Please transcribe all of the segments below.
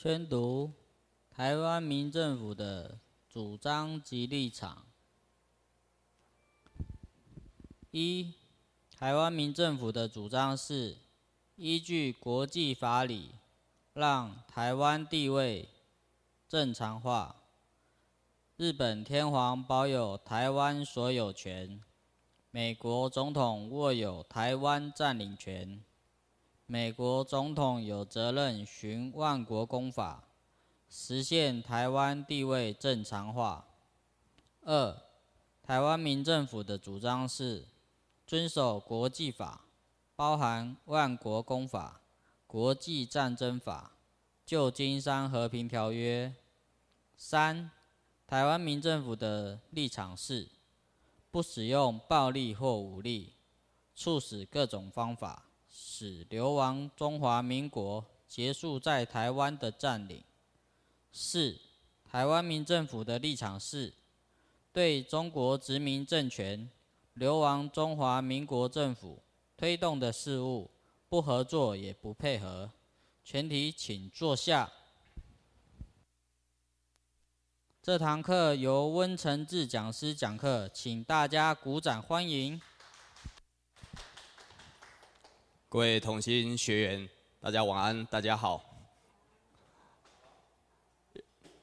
宣读台湾民政府的主张及立场。一、台湾民政府的主张是依据国际法理，让台湾地位正常化。日本天皇保有台湾所有权，美国总统握有台湾占领权。美国总统有责任循万国公法，实现台湾地位正常化。二、台湾民政府的主张是遵守国际法，包含万国公法、国际战争法、旧金山和平条约。三、台湾民政府的立场是不使用暴力或武力，促使各种方法。使流亡中华民国结束在台湾的占领。四、台湾民政府的立场是：对中国殖民政权、流亡中华民国政府推动的事务，不合作也不配合。全体请坐下。这堂课由温承志讲师讲课，请大家鼓掌欢迎。各位同心学员，大家晚安，大家好。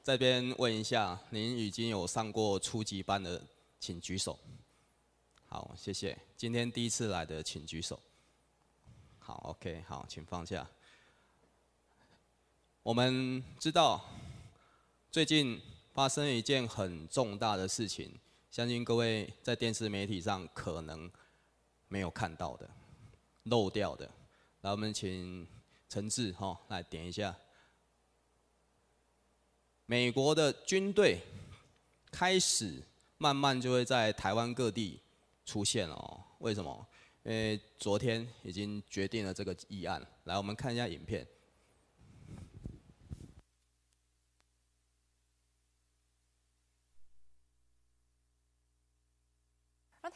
这边问一下，您已经有上过初级班的，请举手。好，谢谢。今天第一次来的，请举手。好，OK，好，请放下。我们知道，最近发生一件很重大的事情，相信各位在电视媒体上可能没有看到的。漏掉的，来我们请陈志哈来点一下。美国的军队开始慢慢就会在台湾各地出现了哦。为什么？因为昨天已经决定了这个议案。来，我们看一下影片。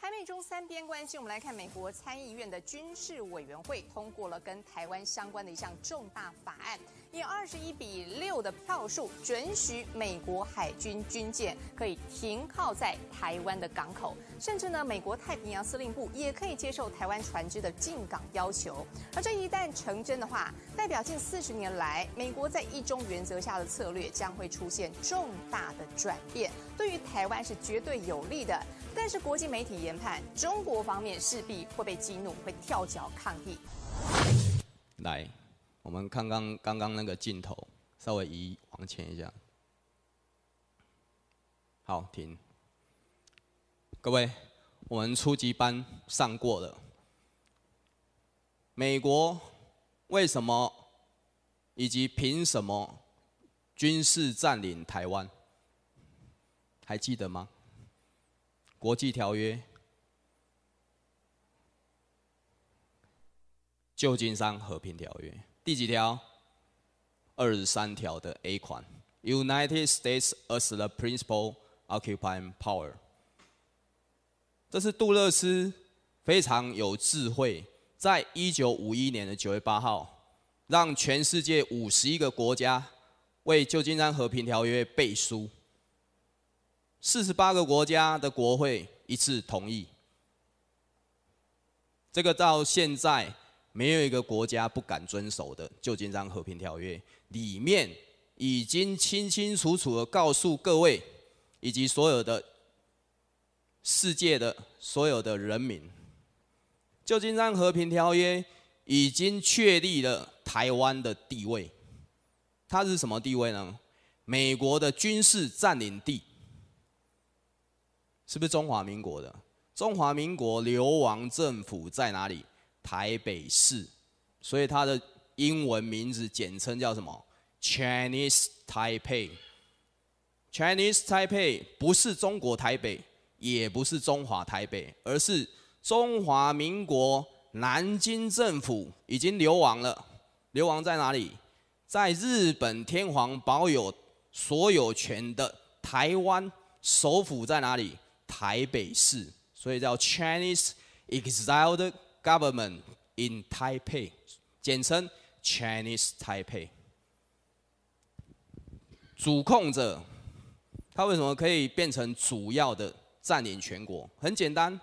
台美中三边关系，我们来看美国参议院的军事委员会通过了跟台湾相关的一项重大法案，以二十一比六的票数，准许美国海军军舰可以停靠在台湾的港口。甚至呢，美国太平洋司令部也可以接受台湾船只的进港要求。而这一旦成真的话，代表近四十年来美国在一中原则下的策略将会出现重大的转变，对于台湾是绝对有利的。但是国际媒体研判，中国方面势必会被激怒，会跳脚抗议。来，我们刚刚刚刚那个镜头稍微移往前一下，好，停。各位，我们初级班上过了。美国为什么以及凭什么军事占领台湾？还记得吗？国际条约《旧金山和平条约》第几条？二十三条的 A 款。United States as the principal occupying power。这是杜勒斯非常有智慧，在一九五一年的九月八号，让全世界五十一个国家为《旧金山和平条约》背书，四十八个国家的国会一致同意。这个到现在没有一个国家不敢遵守的《旧金山和平条约》里面，已经清清楚楚的告诉各位以及所有的。世界的所有的人民，《旧金山和平条约》已经确立了台湾的地位。它是什么地位呢？美国的军事占领地。是不是中华民国的？中华民国流亡政府在哪里？台北市。所以它的英文名字简称叫什么？Chinese Taipei。Chinese Taipei 不是中国台北。也不是中华台北，而是中华民国南京政府已经流亡了，流亡在哪里？在日本天皇保有所有权的台湾首府在哪里？台北市，所以叫 Chinese Exiled Government in Taipei，简称 Chinese Taipei。主控者，他为什么可以变成主要的？占领全国很简单，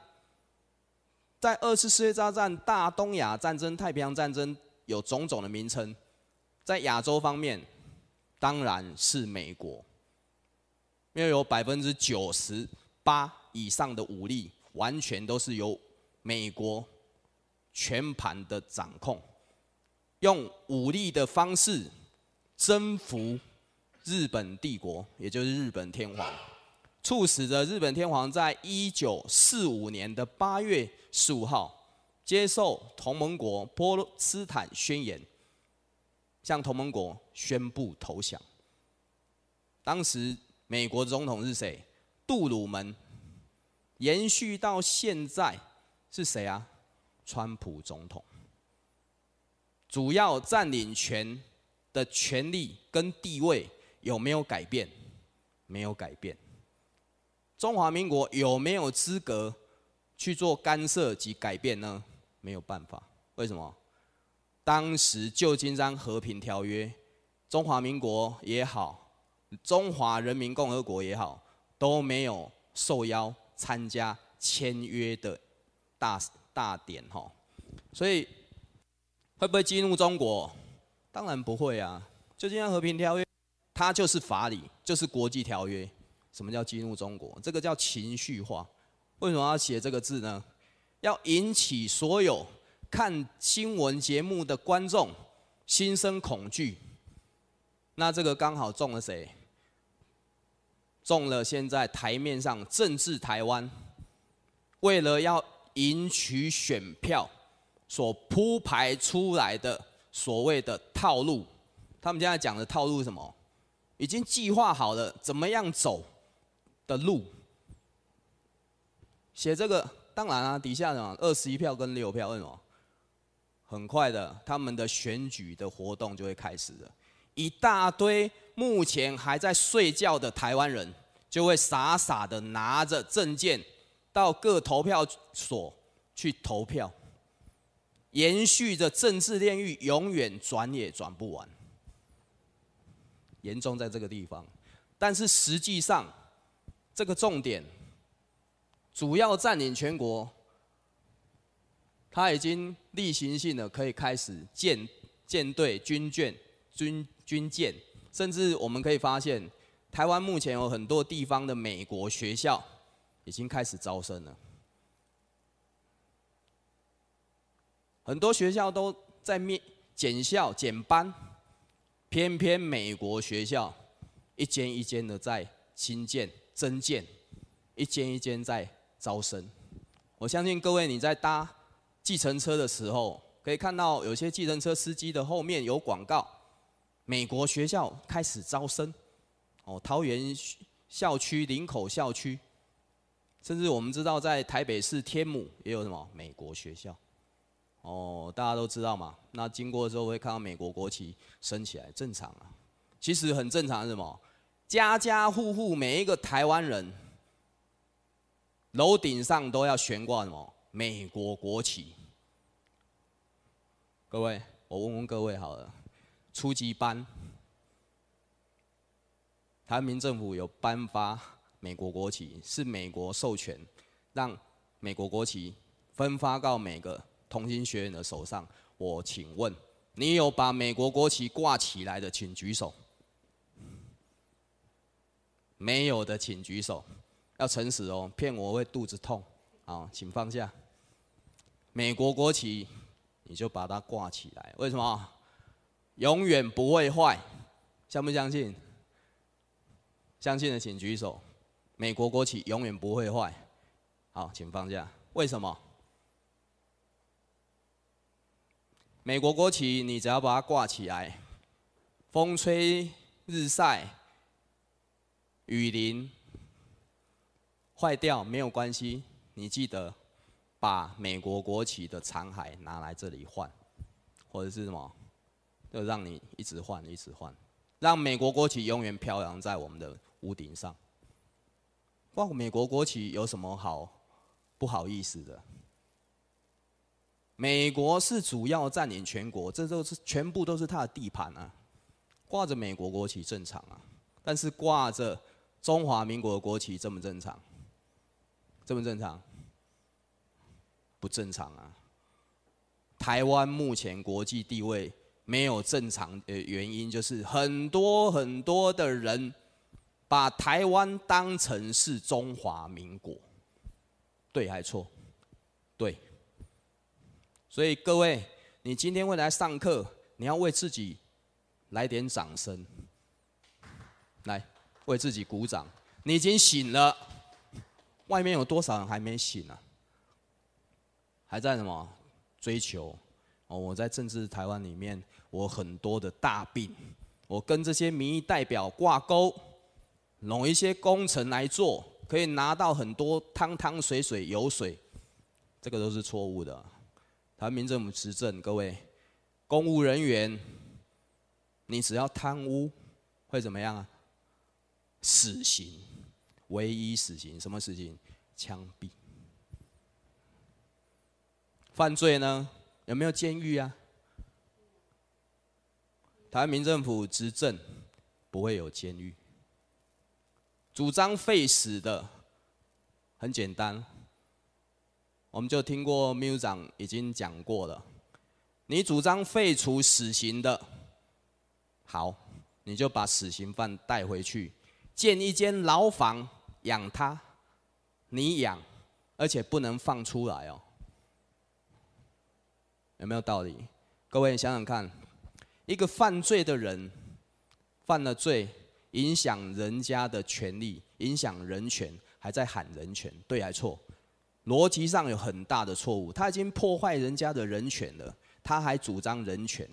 在二次世界大战、大东亚战争、太平洋战争有种种的名称，在亚洲方面，当然是美国，因为有百分之九十八以上的武力完全都是由美国全盘的掌控，用武力的方式征服日本帝国，也就是日本天皇。促使着日本天皇在一九四五年的八月十五号接受同盟国波罗斯坦宣言，向同盟国宣布投降。当时美国总统是谁？杜鲁门。延续到现在是谁啊？川普总统。主要占领权的权力跟地位有没有改变？没有改变。中华民国有没有资格去做干涉及改变呢？没有办法。为什么？当时《旧金山和平条约》，中华民国也好，中华人民共和国也好，都没有受邀参加签约的大大典。哈，所以会不会激怒中国？当然不会啊。《旧金山和平条约》它就是法理，就是国际条约。什么叫激怒中国？这个叫情绪化。为什么要写这个字呢？要引起所有看新闻节目的观众心生恐惧。那这个刚好中了谁？中了现在台面上政治台湾为了要赢取选票所铺排出来的所谓的套路。他们现在讲的套路是什么？已经计划好了怎么样走。的路，写这个当然啊，底下呢，二十一票跟六票哦，很快的，他们的选举的活动就会开始了。一大堆目前还在睡觉的台湾人，就会傻傻的拿着证件到各投票所去投票，延续着政治炼狱，永远转也转不完。严重在这个地方，但是实际上。这个重点，主要占领全国。他已经例行性的可以开始建舰队、军舰、军军舰，甚至我们可以发现，台湾目前有很多地方的美国学校已经开始招生了。很多学校都在面减校减班，偏偏美国学校一间一间的在新建。增建，一间一间在招生。我相信各位你在搭计程车的时候，可以看到有些计程车司机的后面有广告，美国学校开始招生。哦，桃园校区、林口校区，甚至我们知道在台北市天母也有什么美国学校。哦，大家都知道嘛。那经过之后会看到美国国旗升起来，正常啊。其实很正常，什么？家家户户，每一个台湾人，楼顶上都要悬挂什么？美国国旗。各位，我问问各位好了，初级班，台民政府有颁发美国国旗，是美国授权让美国国旗分发到每个同心学院的手上。我请问，你有把美国国旗挂起来的，请举手。没有的请举手，要诚实哦，骗我会肚子痛，好，请放下。美国国旗，你就把它挂起来，为什么？永远不会坏，相不相信？相信的请举手。美国国旗永远不会坏，好，请放下。为什么？美国国旗，你只要把它挂起来，风吹日晒。雨林坏掉没有关系，你记得把美国国旗的残骸拿来这里换，或者是什么，就让你一直换，一直换，让美国国旗永远飘扬在我们的屋顶上。挂美国国旗有什么好不好意思的？美国是主要占领全国，这都是全部都是他的地盘啊，挂着美国国旗正常啊，但是挂着。中华民国的国旗正不正常？正不正常？不正常啊！台湾目前国际地位没有正常的原因，就是很多很多的人把台湾当成是中华民国，对还错？对。所以各位，你今天会来上课，你要为自己来点掌声。为自己鼓掌！你已经醒了。外面有多少人还没醒呢？还在什么追求？哦，我在政治台湾里面，我很多的大病，我跟这些民意代表挂钩，弄一些工程来做，可以拿到很多汤汤水水油水，这个都是错误的。台湾民政府执政，各位公务人员，你只要贪污，会怎么样啊？死刑，唯一死刑什么死刑？枪毙。犯罪呢？有没有监狱啊？台湾民政府执政不会有监狱。主张废死的，很简单，我们就听过秘书长已经讲过了。你主张废除死刑的，好，你就把死刑犯带回去。建一间牢房养他，你养，而且不能放出来哦。有没有道理？各位想想看，一个犯罪的人犯了罪，影响人家的权利，影响人权，还在喊人权，对还是错？逻辑上有很大的错误。他已经破坏人家的人权了，他还主张人权，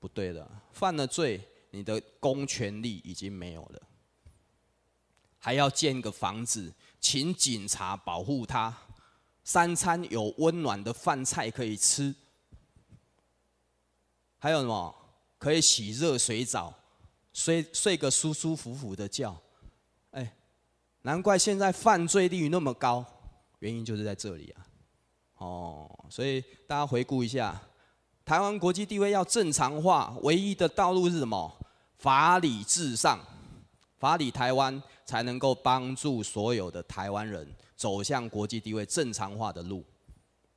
不对的。犯了罪，你的公权力已经没有了。还要建个房子，请警察保护他，三餐有温暖的饭菜可以吃，还有什么可以洗热水澡，睡睡个舒舒服服的觉。哎，难怪现在犯罪率那么高，原因就是在这里啊。哦，所以大家回顾一下，台湾国际地位要正常化，唯一的道路是什么？法理至上，法理台湾。才能够帮助所有的台湾人走向国际地位正常化的路，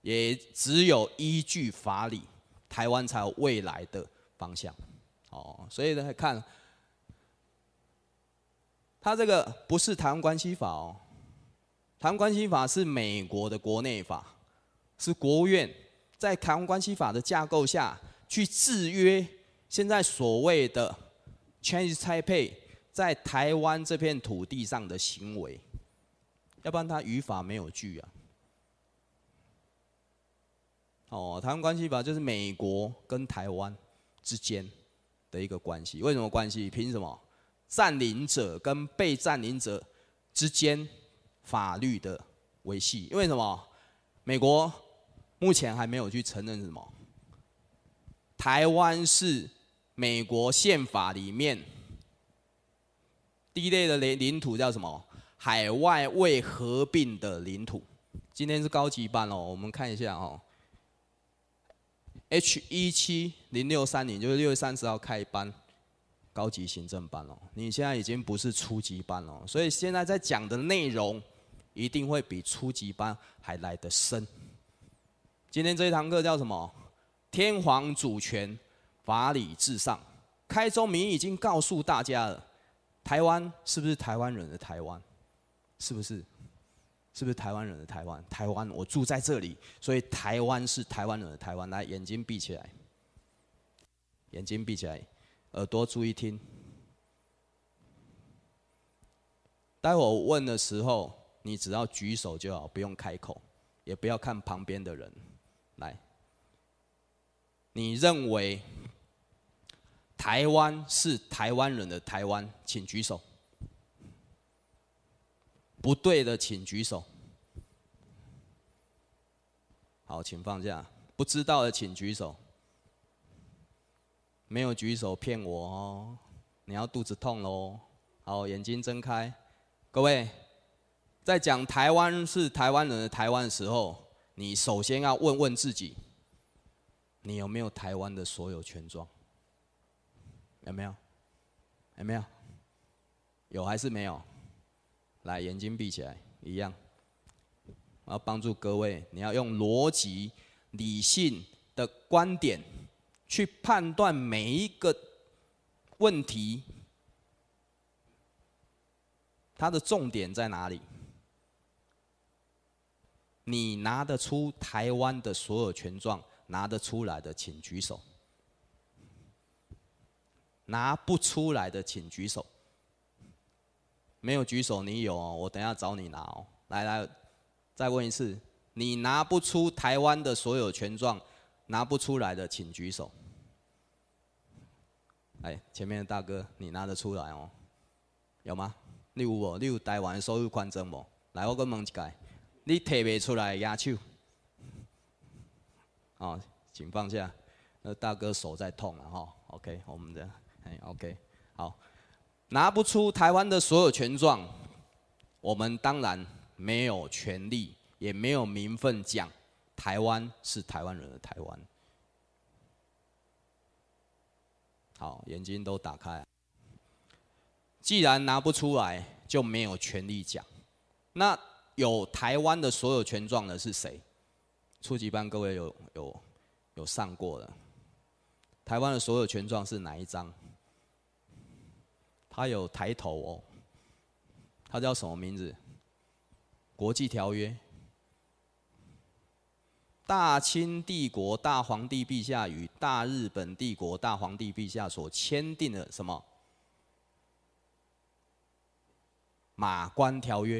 也只有依据法理，台湾才有未来的方向。哦，所以呢，看，他这个不是台湾关系法哦，台湾关系法是美国的国内法，是国务院在台湾关系法的架构下去制约现在所谓的 Change Taipei。在台湾这片土地上的行为，要不然他语法没有句啊。哦，台湾关系法就是美国跟台湾之间的一个关系。为什么关系？凭什么？占领者跟被占领者之间法律的维系？因为什么？美国目前还没有去承认什么？台湾是美国宪法里面。第一类的领领土叫什么？海外未合并的领土。今天是高级班哦，我们看一下哦。H 一七零六三年，就是六月三十号开班，高级行政班哦。你现在已经不是初级班哦，所以现在在讲的内容一定会比初级班还来得深。今天这一堂课叫什么？天皇主权，法理至上。开宗明义已经告诉大家了。台湾是不是台湾人的台湾？是不是？是不是台湾人的台湾？台湾，我住在这里，所以台湾是台湾人的台湾。来，眼睛闭起来，眼睛闭起来，耳朵注意听。待会儿问的时候，你只要举手就好，不用开口，也不要看旁边的人。来，你认为？台湾是台湾人的台湾，请举手。不对的，请举手。好，请放下。不知道的，请举手。没有举手骗我哦，你要肚子痛喽。好，眼睛睁开。各位，在讲台湾是台湾人的台湾的时候，你首先要问问自己，你有没有台湾的所有权状？有没有？有没有？有还是没有？来，眼睛闭起来，一样。我要帮助各位，你要用逻辑、理性的观点去判断每一个问题，它的重点在哪里？你拿得出台湾的所有权状，拿得出来的，请举手。拿不出来的请举手。没有举手，你有哦，我等下找你拿哦。来来，再问一次，你拿不出台湾的所有权状，拿不出来的请举手。哎，前面的大哥，你拿得出来哦？有吗？你有无？你有台湾的入有权证无？来，我再问一个，你提不出来压手。哦，请放下。那大哥手在痛了哈。OK，我们这样。哎，OK，好，拿不出台湾的所有权状，我们当然没有权利，也没有名分讲台湾是台湾人的台湾。好，眼睛都打开，既然拿不出来，就没有权利讲。那有台湾的所有权状的是谁？初级班各位有有有上过的，台湾的所有权状是哪一张？它有抬头哦。它叫什么名字？国际条约。大清帝国大皇帝陛下与大日本帝国大皇帝陛下所签订的什么《马关条约》？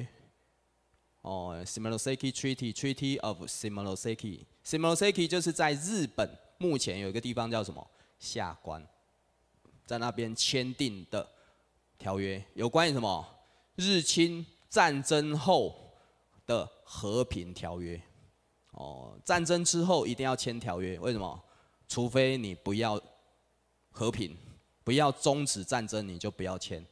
哦，《s i m o l a r a e s e Treaty》《Treaty of s i m o n o s e k i s i m o n o s e k i 就是在日本目前有一个地方叫什么下关，在那边签订的。条约有关于什么？日清战争后的和平条约。哦，战争之后一定要签条约，为什么？除非你不要和平，不要终止战争，你就不要签。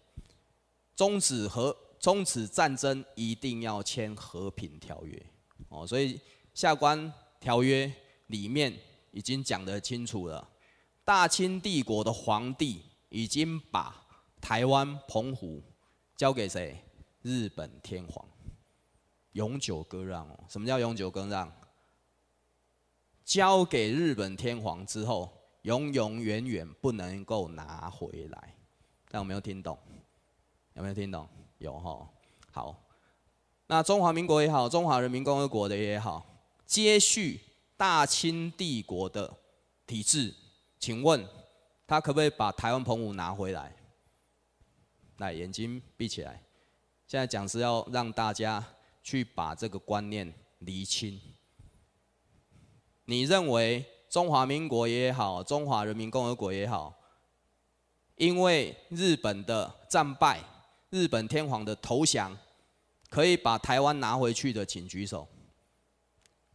终止和终止战争一定要签和平条约。哦，所以下关条约里面已经讲得清楚了，大清帝国的皇帝已经把。台湾澎湖交给谁？日本天皇永久割让哦。什么叫永久割让？交给日本天皇之后，永永远远不能够拿回来。但我没有听懂，有没有听懂？有哈。好，那中华民国也好，中华人民共和国的也好，接续大清帝国的体制，请问他可不可以把台湾澎湖拿回来？来，眼睛闭起来。现在讲师要让大家去把这个观念厘清。你认为中华民国也好，中华人民共和国也好，因为日本的战败、日本天皇的投降，可以把台湾拿回去的，请举手。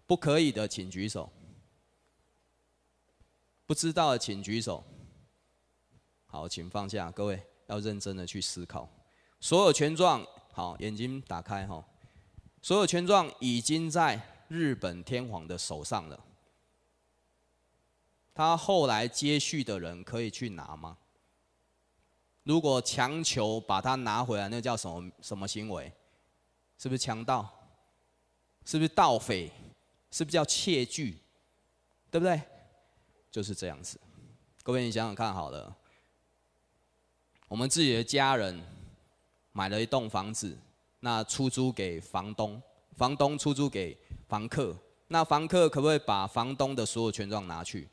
不可以的，请举手。不知道的，请举手。好，请放下，各位。要认真的去思考，所有权状，好，眼睛打开哈，所有权状已经在日本天皇的手上了。他后来接续的人可以去拿吗？如果强求把他拿回来，那叫什么什么行为？是不是强盗？是不是盗匪？是不是叫窃据？对不对？就是这样子，各位，你想想看好了。我们自己的家人买了一栋房子，那出租给房东，房东出租给房客，那房客可不可以把房东的所有权状拿去？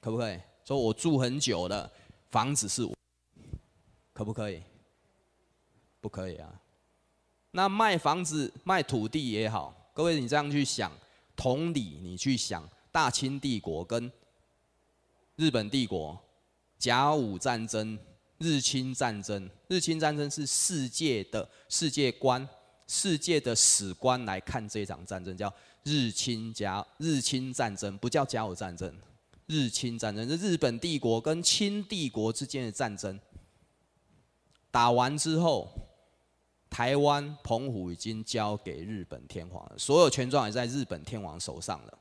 可不可以？说我住很久了，房子是我，可不可以？不可以啊！那卖房子、卖土地也好，各位你这样去想，同理你去想，大清帝国跟日本帝国，甲午战争。日清战争，日清战争是世界的、世界观、世界的史观来看这场战争，叫日清甲日清战争，不叫甲午战争，日清战争是日本帝国跟清帝国之间的战争。打完之后，台湾、澎湖已经交给日本天皇，所有权状也在日本天皇手上了。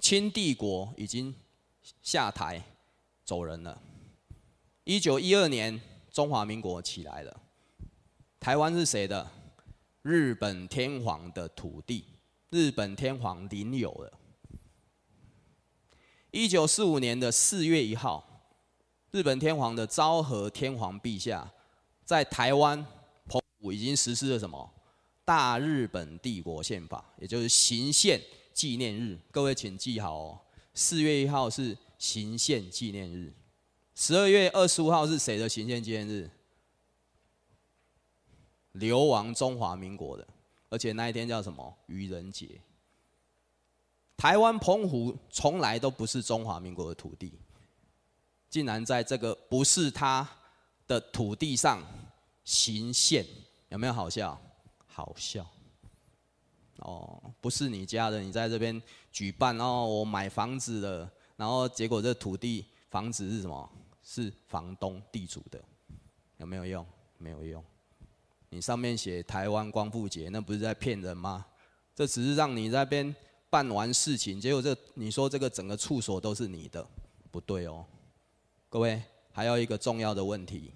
清帝国已经下台，走人了。一九一二年，中华民国起来了。台湾是谁的？日本天皇的土地，日本天皇领有的。一九四五年的四月一号，日本天皇的昭和天皇陛下在台湾澎湖已经实施了什么？大日本帝国宪法，也就是行宪纪念日。各位请记好哦，四月一号是行宪纪念日。十二月二十五号是谁的行宪纪念日？流亡中华民国的，而且那一天叫什么？愚人节。台湾澎湖从来都不是中华民国的土地，竟然在这个不是他的土地上行宪，有没有好笑？好笑。哦，不是你家的，你在这边举办，然后我买房子的，然后结果这土地房子是什么？是房东地主的，有没有用？没有用。你上面写台湾光复节，那不是在骗人吗？这只是让你那边办完事情，结果这你说这个整个处所都是你的，不对哦。各位，还有一个重要的问题：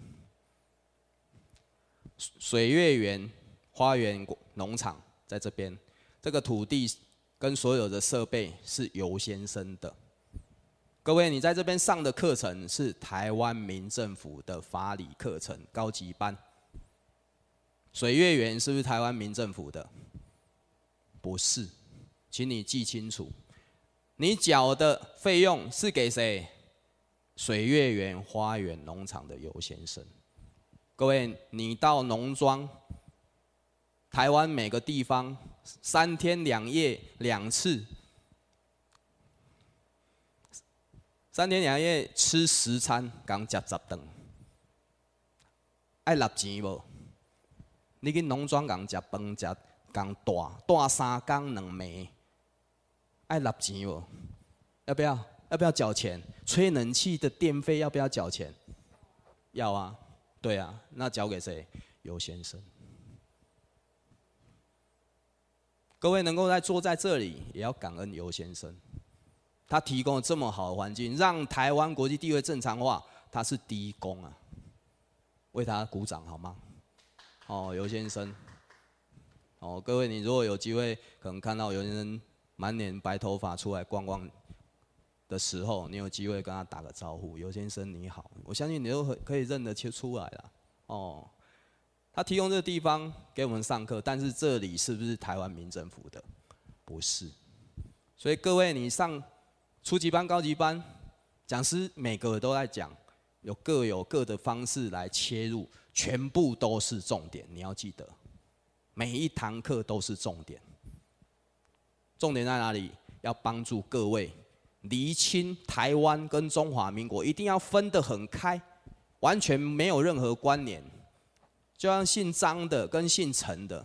水月园花园农场在这边，这个土地跟所有的设备是游先生的。各位，你在这边上的课程是台湾民政府的法理课程高级班。水月园是不是台湾民政府的？不是，请你记清楚，你缴的费用是给谁？水月园花园农场的游先生。各位，你到农庄，台湾每个地方三天两夜两次。三天两夜吃十餐，共食十顿，爱立钱无？你去农庄讲食饭，食共带带三天两夜，爱立钱无？要不要？要不要交钱？吹冷气的电费要不要交钱？要啊，对啊，那交给谁？尤先生。各位能够在坐在这里，也要感恩尤先生。他提供了这么好的环境，让台湾国际地位正常化，他是第一功啊！为他鼓掌好吗？哦，尤先生，哦，各位，你如果有机会，可能看到尤先生满脸白头发出来逛逛的时候，你有机会跟他打个招呼，尤先生你好，我相信你都可可以认得出出来了。哦，他提供这个地方给我们上课，但是这里是不是台湾民政府的？不是，所以各位，你上。初级班、高级班，讲师每个都在讲，有各有各的方式来切入，全部都是重点，你要记得，每一堂课都是重点。重点在哪里？要帮助各位厘清台湾跟中华民国一定要分得很开，完全没有任何关联，就像姓张的跟姓陈的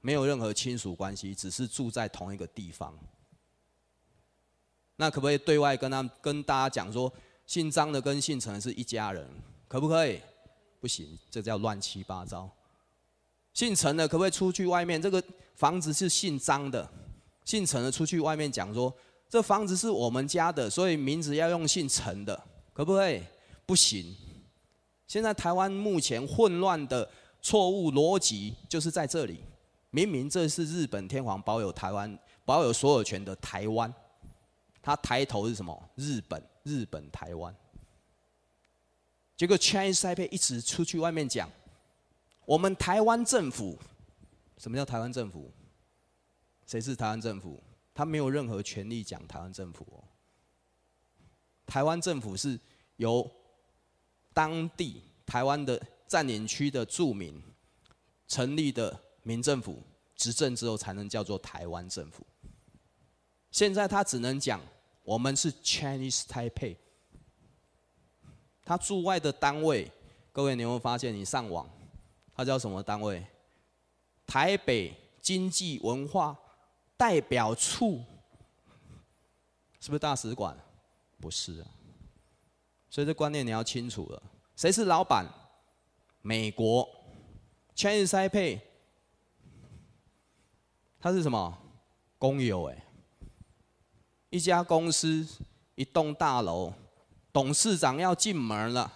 没有任何亲属关系，只是住在同一个地方。那可不可以对外跟他跟大家讲说，姓张的跟姓陈的是一家人，可不可以？不行，这叫乱七八糟。姓陈的可不可以出去外面？这个房子是姓张的，姓陈的出去外面讲说，这房子是我们家的，所以名字要用姓陈的，可不可以？不行。现在台湾目前混乱的错误逻辑就是在这里，明明这是日本天皇保有台湾保有所有权的台湾。他抬头是什么？日本，日本台湾。结果，Chinese Taipei 一直出去外面讲，我们台湾政府，什么叫台湾政府？谁是台湾政府？他没有任何权利讲台湾政府。台湾政府是由当地台湾的占领区的住民成立的民政府，执政之后才能叫做台湾政府。现在他只能讲。我们是 Chinese Taipei，他驻外的单位，各位你会发现，你上网，他叫什么单位？台北经济文化代表处，是不是大使馆？不是，所以这观念你要清楚了，谁是老板？美国，Chinese Taipei，他是什么？工友哎。一家公司，一栋大楼，董事长要进门了，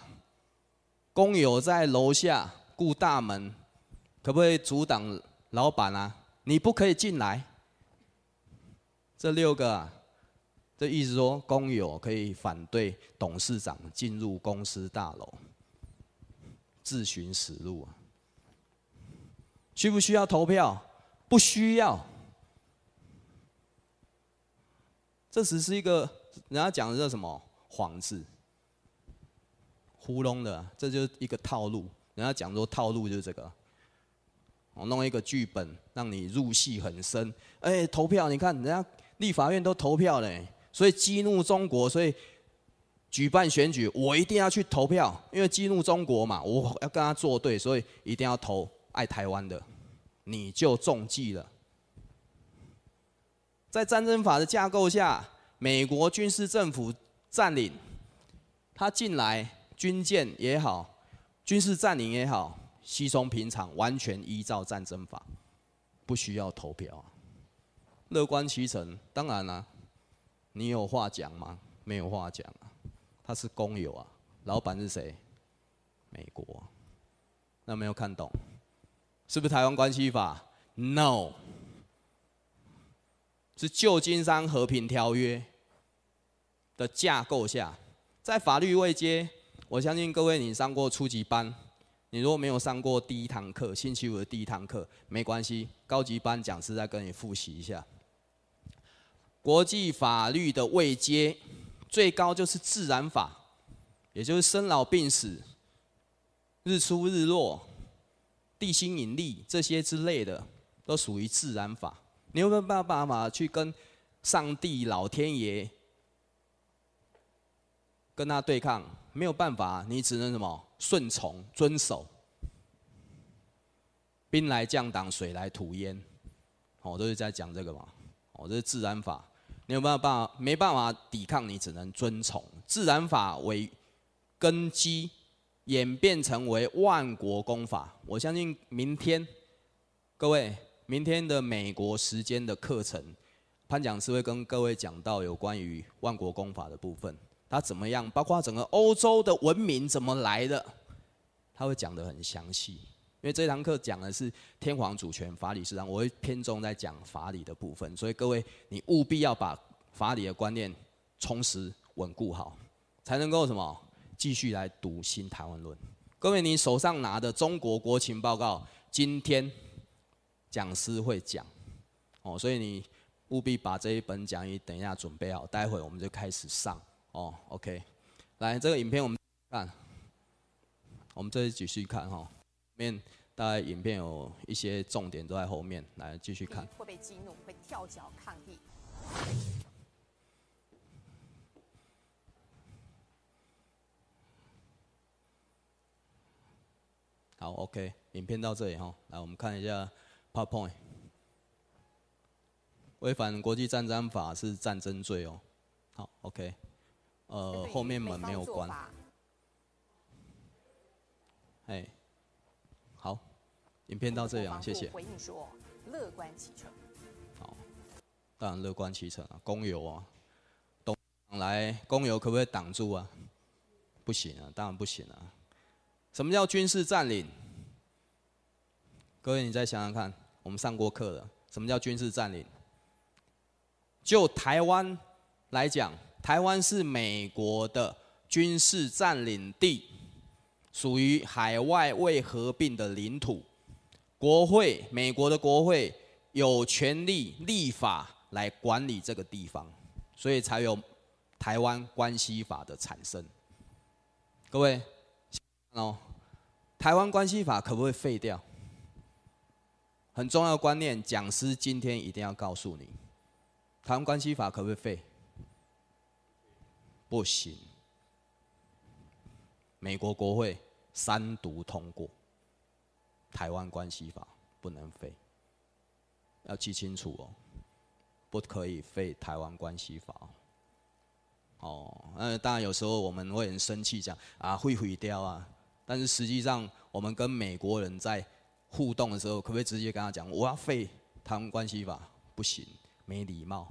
工友在楼下顾大门，可不可以阻挡老板啊？你不可以进来。这六个，这意思说，工友可以反对董事长进入公司大楼，自寻死路啊。需不需要投票？不需要。这只是一个，人家讲的叫什么幌子、糊弄的，这就是一个套路。人家讲说套路就是这个，我弄一个剧本让你入戏很深。哎，投票，你看人家立法院都投票嘞，所以激怒中国，所以举办选举，我一定要去投票，因为激怒中国嘛，我要跟他作对，所以一定要投爱台湾的，你就中计了。在战争法的架构下，美国军事政府占领，他进来军舰也好，军事占领也好，稀松平常，完全依照战争法，不需要投票，乐观其成。当然了，你有话讲吗？没有话讲啊，他是工友啊，老板是谁？美国，那没有看懂，是不是台湾关系法？No。是旧金山和平条约的架构下，在法律未接，我相信各位你上过初级班，你如果没有上过第一堂课，星期五的第一堂课没关系，高级班讲师再跟你复习一下。国际法律的未接，最高就是自然法，也就是生老病死、日出日落、地心引力这些之类的，都属于自然法。你有没有办法去跟上帝、老天爷跟他对抗？没有办法，你只能什么顺从、遵守。兵来将挡，水来土掩。哦，我都是在讲这个嘛。哦，这是自然法。你有没有办法？没办法抵抗，你只能遵从自然法为根基，演变成为万国公法。我相信明天各位。明天的美国时间的课程，潘讲师会跟各位讲到有关于万国公法的部分，它怎么样？包括整个欧洲的文明怎么来的，他会讲得很详细。因为这堂课讲的是天皇主权法理思想，我会偏重在讲法理的部分，所以各位你务必要把法理的观念充实稳固好，才能够什么继续来读新台湾论。各位，你手上拿的中国国情报告，今天。讲师会讲，哦，所以你务必把这一本讲义等一下准备好，待会我们就开始上，哦，OK，来这个影片我们看，我们里继续看哈，面大概影片有一些重点都在后面，来继续看。会被激怒，会跳脚抗议。好，OK，影片到这里哈，来我们看一下。PowerPoint，违反国际战争法是战争罪哦。好，OK，呃，后面门没有关。哎，好，影片到这里啊，谢谢。回应说乐观其成。好，当然乐观其成啊，公游啊，东来公游可不可以挡住啊？不行啊，当然不行啊。什么叫军事占领？各位，你再想想看。我们上过课了，什么叫军事占领？就台湾来讲，台湾是美国的军事占领地，属于海外未合并的领土。国会，美国的国会有权利立法来管理这个地方，所以才有《台湾关系法》的产生。各位，哦，《台湾关系法》可不可以废掉。很重要的观念，讲师今天一定要告诉你：台湾关系法可不可以废？不行，美国国会三读通过，台湾关系法不能废。要记清楚哦，不可以废台湾关系法哦。哦，那当然有时候我们会很生气，讲啊会毁掉啊，但是实际上我们跟美国人在。互动的时候，可不可以直接跟他讲？我要废台湾关系法，不行，没礼貌。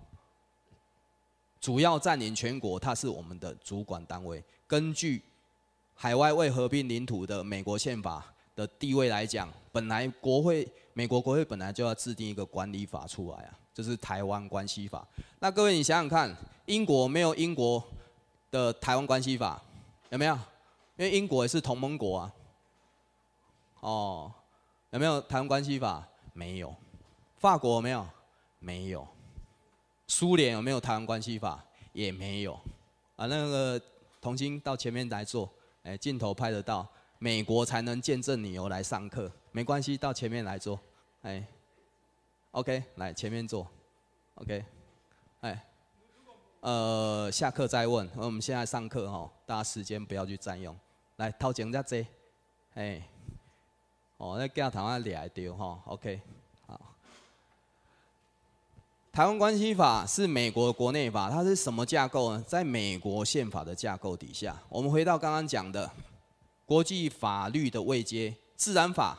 主要占领全国，它是我们的主管单位。根据海外未合并领土的美国宪法的地位来讲，本来国会美国国会本来就要制定一个管理法出来啊，这是台湾关系法。那各位，你想想看，英国没有英国的台湾关系法，有没有？因为英国也是同盟国啊。哦。有没有台湾关系法？没有。法国有没有？没有。苏联有没有台湾关系法？也没有。啊，那个童心到前面来坐，哎，镜头拍得到。美国才能见证你有来上课，没关系，到前面来坐，哎。OK，来前面坐。OK，哎，呃，下课再问。我们现在上课哦，大家时间不要去占用。来，掏前再坐，哎。哦，那跟台湾聊一丢哈，OK，好。台湾关系法是美国国内法，它是什么架构呢？在美国宪法的架构底下，我们回到刚刚讲的国际法律的位阶，自然法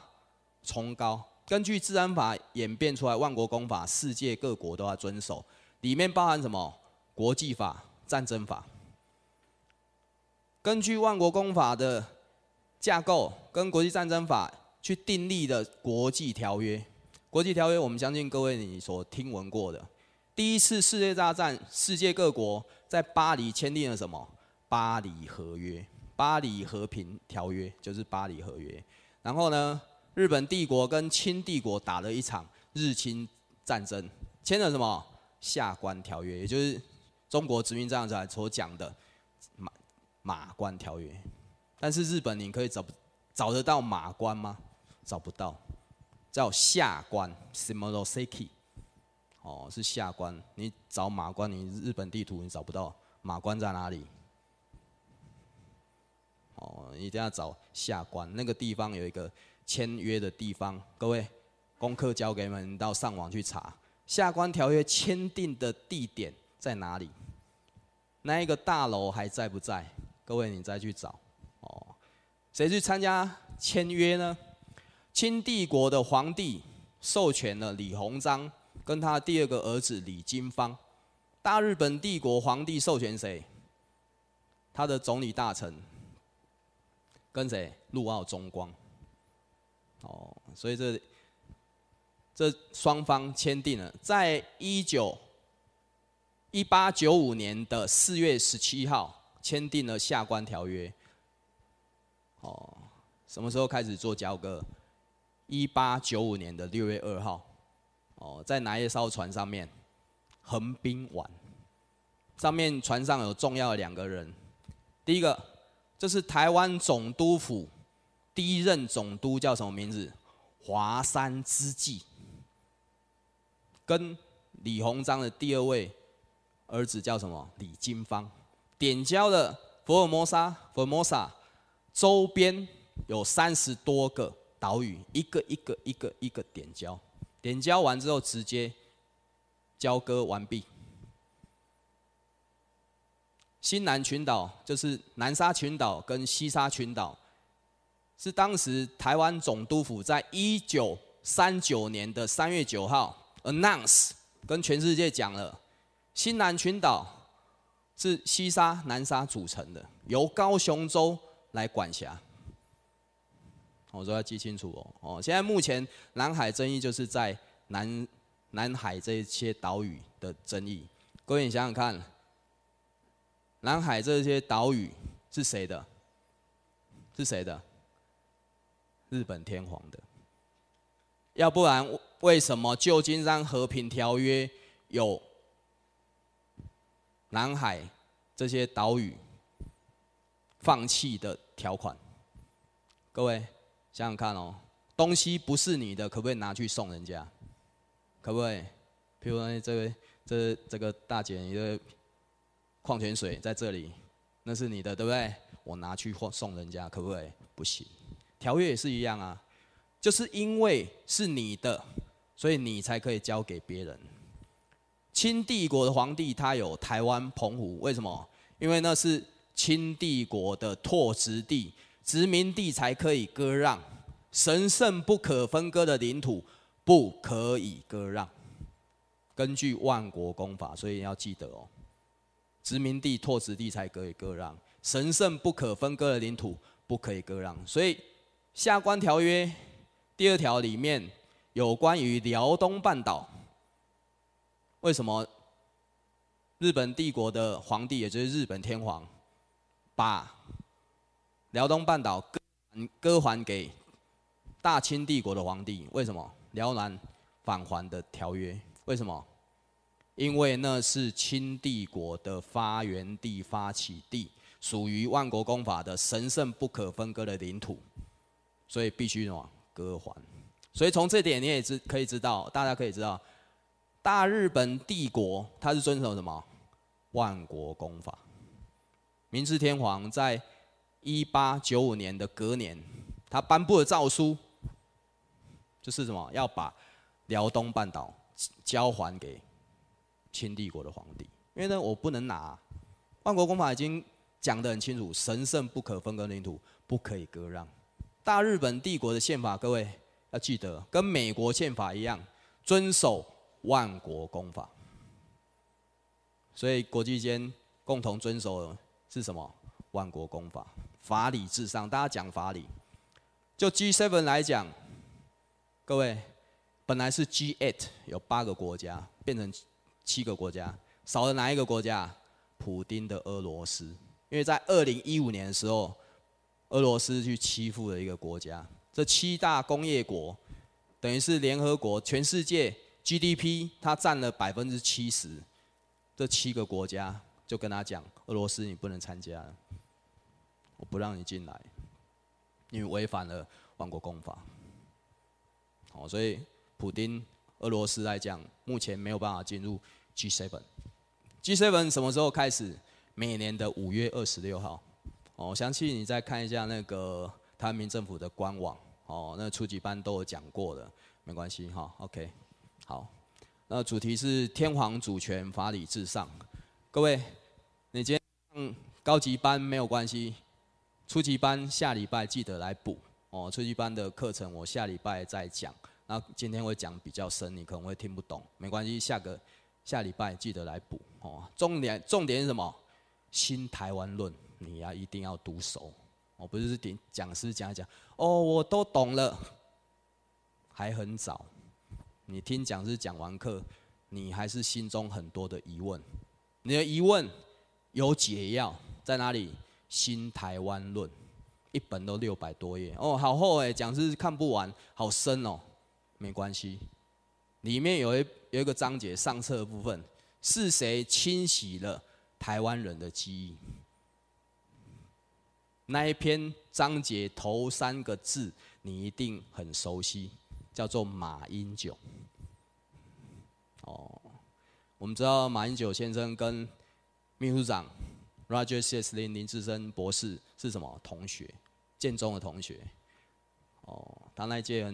崇高，根据自然法演变出来万国公法，世界各国都要遵守，里面包含什么？国际法、战争法。根据万国公法的架构，跟国际战争法。去订立的国际条约，国际条约我们相信各位你所听闻过的，第一次世界大战，世界各国在巴黎签订了什么？巴黎合约，巴黎和平条约就是巴黎合约。然后呢，日本帝国跟清帝国打了一场日清战争，签了什么？下关条约，也就是中国殖民战争所讲的马马关条约。但是日本你可以找找得到马关吗？找不到，叫下关 s i m b o k u 哦，是下关。你找马关，你日本地图你找不到马关在哪里？哦，一定要找下关。那个地方有一个签约的地方。各位，功课交给你们，到上网去查。下关条约签订的地点在哪里？那一个大楼还在不在？各位，你再去找。哦，谁去参加签约呢？清帝国的皇帝授权了李鸿章跟他第二个儿子李经方，大日本帝国皇帝授权谁？他的总理大臣跟谁？陆奥忠光。哦，所以这这双方签订了，在一九一八九五年的四月十七号签订了下关条约。哦，什么时候开始做交割？一八九五年的六月二号，哦，在哪一艘船上面？横滨湾。上面船上有重要的两个人。第一个，这是台湾总督府第一任总督叫什么名字？华山之际跟李鸿章的第二位儿子叫什么？李金芳。点交的佛尔摩沙福尔摩沙周边有三十多个。岛屿一个一个一个一个点交，点交完之后直接交割完毕。新南群岛就是南沙群岛跟西沙群岛，是当时台湾总督府在1939年的3月9号 announce 跟全世界讲了，新南群岛是西沙南沙组成的，由高雄州来管辖。我说要记清楚哦哦，现在目前南海争议就是在南南海这些岛屿的争议。各位你想想看，南海这些岛屿是谁的？是谁的？日本天皇的。要不然为什么《旧金山和平条约》有南海这些岛屿放弃的条款？各位。想想看哦，东西不是你的，可不可以拿去送人家？可不可以？譬如说，这位这这个大姐，你的矿泉水在这里，那是你的，对不对？我拿去送送人家，可不可以？不行。条约也是一样啊，就是因为是你的，所以你才可以交给别人。清帝国的皇帝他有台湾澎湖，为什么？因为那是清帝国的拓殖地。殖民地才可以割让，神圣不可分割的领土不可以割让。根据万国公法，所以要记得哦，殖民地、拓殖地才可以割让，神圣不可分割的领土不可以割让。所以《下关条约》第二条里面有关于辽东半岛。为什么日本帝国的皇帝，也就是日本天皇，把？辽东半岛割割还给大清帝国的皇帝，为什么？辽南返还的条约，为什么？因为那是清帝国的发源地、发起地，属于万国公法的神圣不可分割的领土，所以必须什么割还。所以从这点你也知可以知道，大家可以知道，大日本帝国它是遵守什么？万国公法。明治天皇在一八九五年的隔年，他颁布的诏书就是什么？要把辽东半岛交还给清帝国的皇帝。因为呢，我不能拿《万国公法》已经讲得很清楚，神圣不可分割领土不可以割让。大日本帝国的宪法，各位要记得，跟美国宪法一样，遵守《万国公法》。所以国际间共同遵守的是什么？《万国公法》。法理至上，大家讲法理。就 G7 来讲，各位，本来是 G8 有八个国家，变成七个国家，少了哪一个国家？普京的俄罗斯，因为在二零一五年的时候，俄罗斯去欺负了一个国家。这七大工业国，等于是联合国全世界 GDP，它占了百分之七十，这七个国家就跟他讲，俄罗斯你不能参加。我不让你进来，因为违反了王国公法。哦，所以普丁俄罗斯来讲，目前没有办法进入 G Seven。G Seven 什么时候开始？每年的五月二十六号。哦，相信你再看一下那个台湾政府的官网。哦，那初级班都有讲过的，没关系哈。OK，好。那主题是天皇主权，法理至上。各位，你今天高级班没有关系。初级班下礼拜记得来补哦。初级班的课程我下礼拜再讲。那今天我讲比较深，你可能会听不懂，没关系，下个下礼拜记得来补哦。重点重点是什么？新台湾论你要一定要读熟哦，不是点讲师讲讲哦，我都懂了，还很早。你听讲师讲完课，你还是心中很多的疑问。你的疑问有解药在哪里？《新台湾论》，一本都六百多页哦，好厚哎，讲是看不完，好深哦。没关系，里面有一有一个章节上册部分，是谁清洗了台湾人的记忆？那一篇章节头三个字你一定很熟悉，叫做马英九。哦，我们知道马英九先生跟秘书长。Roger 萧 s 林林志森博士是什么同学？建中的同学。哦，他那件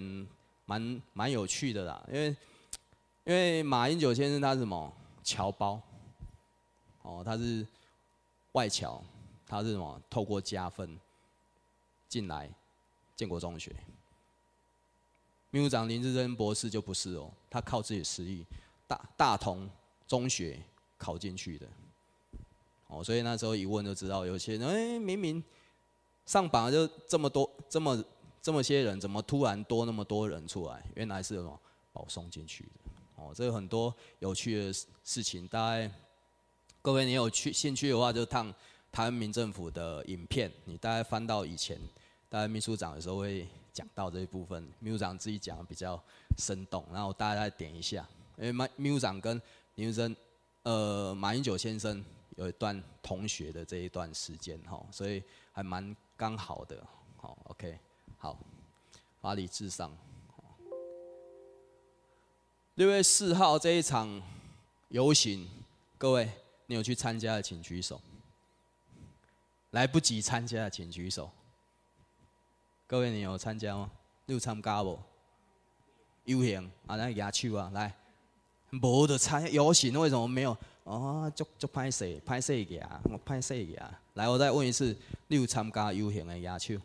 蛮蛮有趣的啦，因为因为马英九先生他是什么侨胞？哦，他是外侨，他是什么透过加分进来建国中学。秘书长林志珍博士就不是哦，他靠自己实力，大大同中学考进去的。哦，所以那时候一问就知道，有些人哎明明上榜就这么多，这么这么些人，怎么突然多那么多人出来？原来是什么保送进去的？哦，这有很多有趣的事事情。大概各位你有去兴趣的话，就看台湾民政府的影片。你大概翻到以前，大概秘书长的时候会讲到这一部分。秘书长自己讲的比较生动，然后大家再点一下。为马秘书长跟林生，呃，马英九先生。有一段同学的这一段时间哈，所以还蛮刚好的，好，OK，好，法理至上。六月四号这一场游行，各位你有去参加的请举手，来不及参加的请举手。各位你有参加吗？有参加无？游行啊，来亚秋啊，来，无的参游行为什么没有？哦，足足拍摄拍摄个啊，我拍摄个啊。来，我再问一次，你有参加游行的野丑？